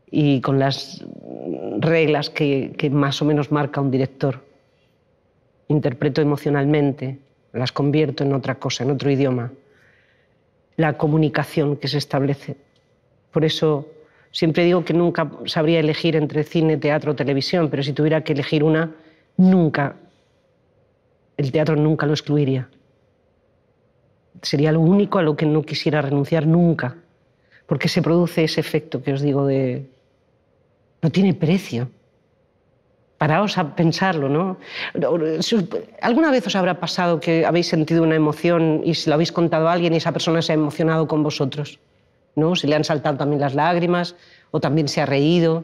y con las reglas que, que, más o menos marca un director interpreto emocionalmente, las convierto en otra cosa, en otro idioma. La comunicación que se establece. Por eso siempre digo que nunca sabría elegir entre cine, teatro o televisión, pero si tuviera que elegir una, nunca, el teatro nunca lo excluiría. Sería lo único a lo que no quisiera renunciar nunca, porque se produce ese efecto que os digo de... No tiene precio. Paraos a pensarlo, ¿no? ¿Alguna vez os habrá pasado que habéis sentido una emoción y se lo habéis contado a alguien y esa persona se ha emocionado con vosotros? ¿No? Se le han saltado también las lágrimas o también se ha reído.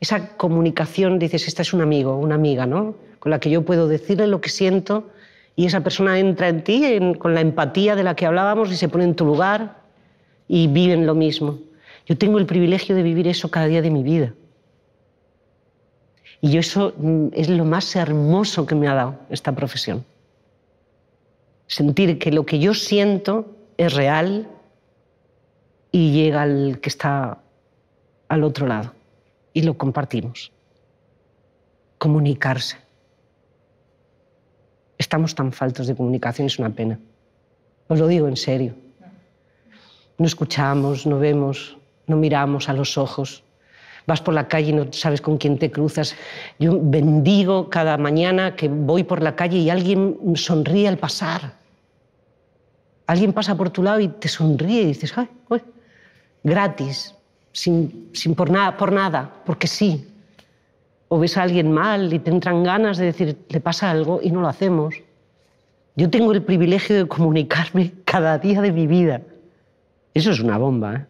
Esa comunicación, dices, esta es un amigo, una amiga, ¿no? Con la que yo puedo decirle lo que siento y esa persona entra en ti con la empatía de la que hablábamos y se pone en tu lugar y viven lo mismo. Yo tengo el privilegio de vivir eso cada día de mi vida. Y eso mm, es lo más hermoso que me ha dado esta profesión. Sentir que lo que yo siento es real y llega al que está al otro lado y lo compartimos. Comunicarse. Estamos tan faltos de comunicación, es una pena. Os lo digo en serio. No escuchamos, no vemos, no miramos a los ojos vas por la calle y no sabes con quién te cruzas. Yo bendigo cada mañana que voy por la calle y alguien sonríe al pasar. Alguien pasa por tu lado y te sonríe y dices, ay, gratis, sin, sin por, nada, por nada, porque sí. O ves a alguien mal y te entran ganas de decir, le pasa algo y no lo hacemos. Yo tengo el privilegio de comunicarme cada día de mi vida. Eso es una bomba. ¿eh?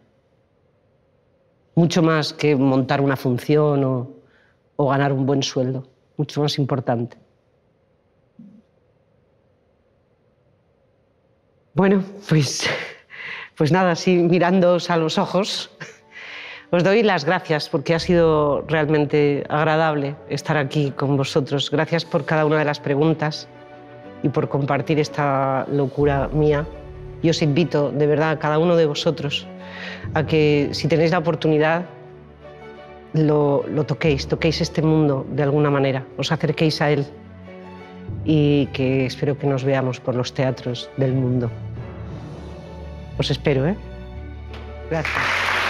mucho más que montar una función o, ganar un buen sueldo, mucho más importante. Bueno, pues, pues nada, así mirándoos a los ojos, os doy las gracias porque ha sido realmente agradable estar aquí con vosotros. Gracias por cada una de las preguntas y por compartir esta locura mía. Y os invito, de verdad, a cada uno de vosotros a que si tenéis la oportunidad lo, toquéis, toquéis este mundo de alguna manera, os acerquéis a él y que espero que nos veamos por los teatros del mundo. Os espero, ¿eh? Gracias.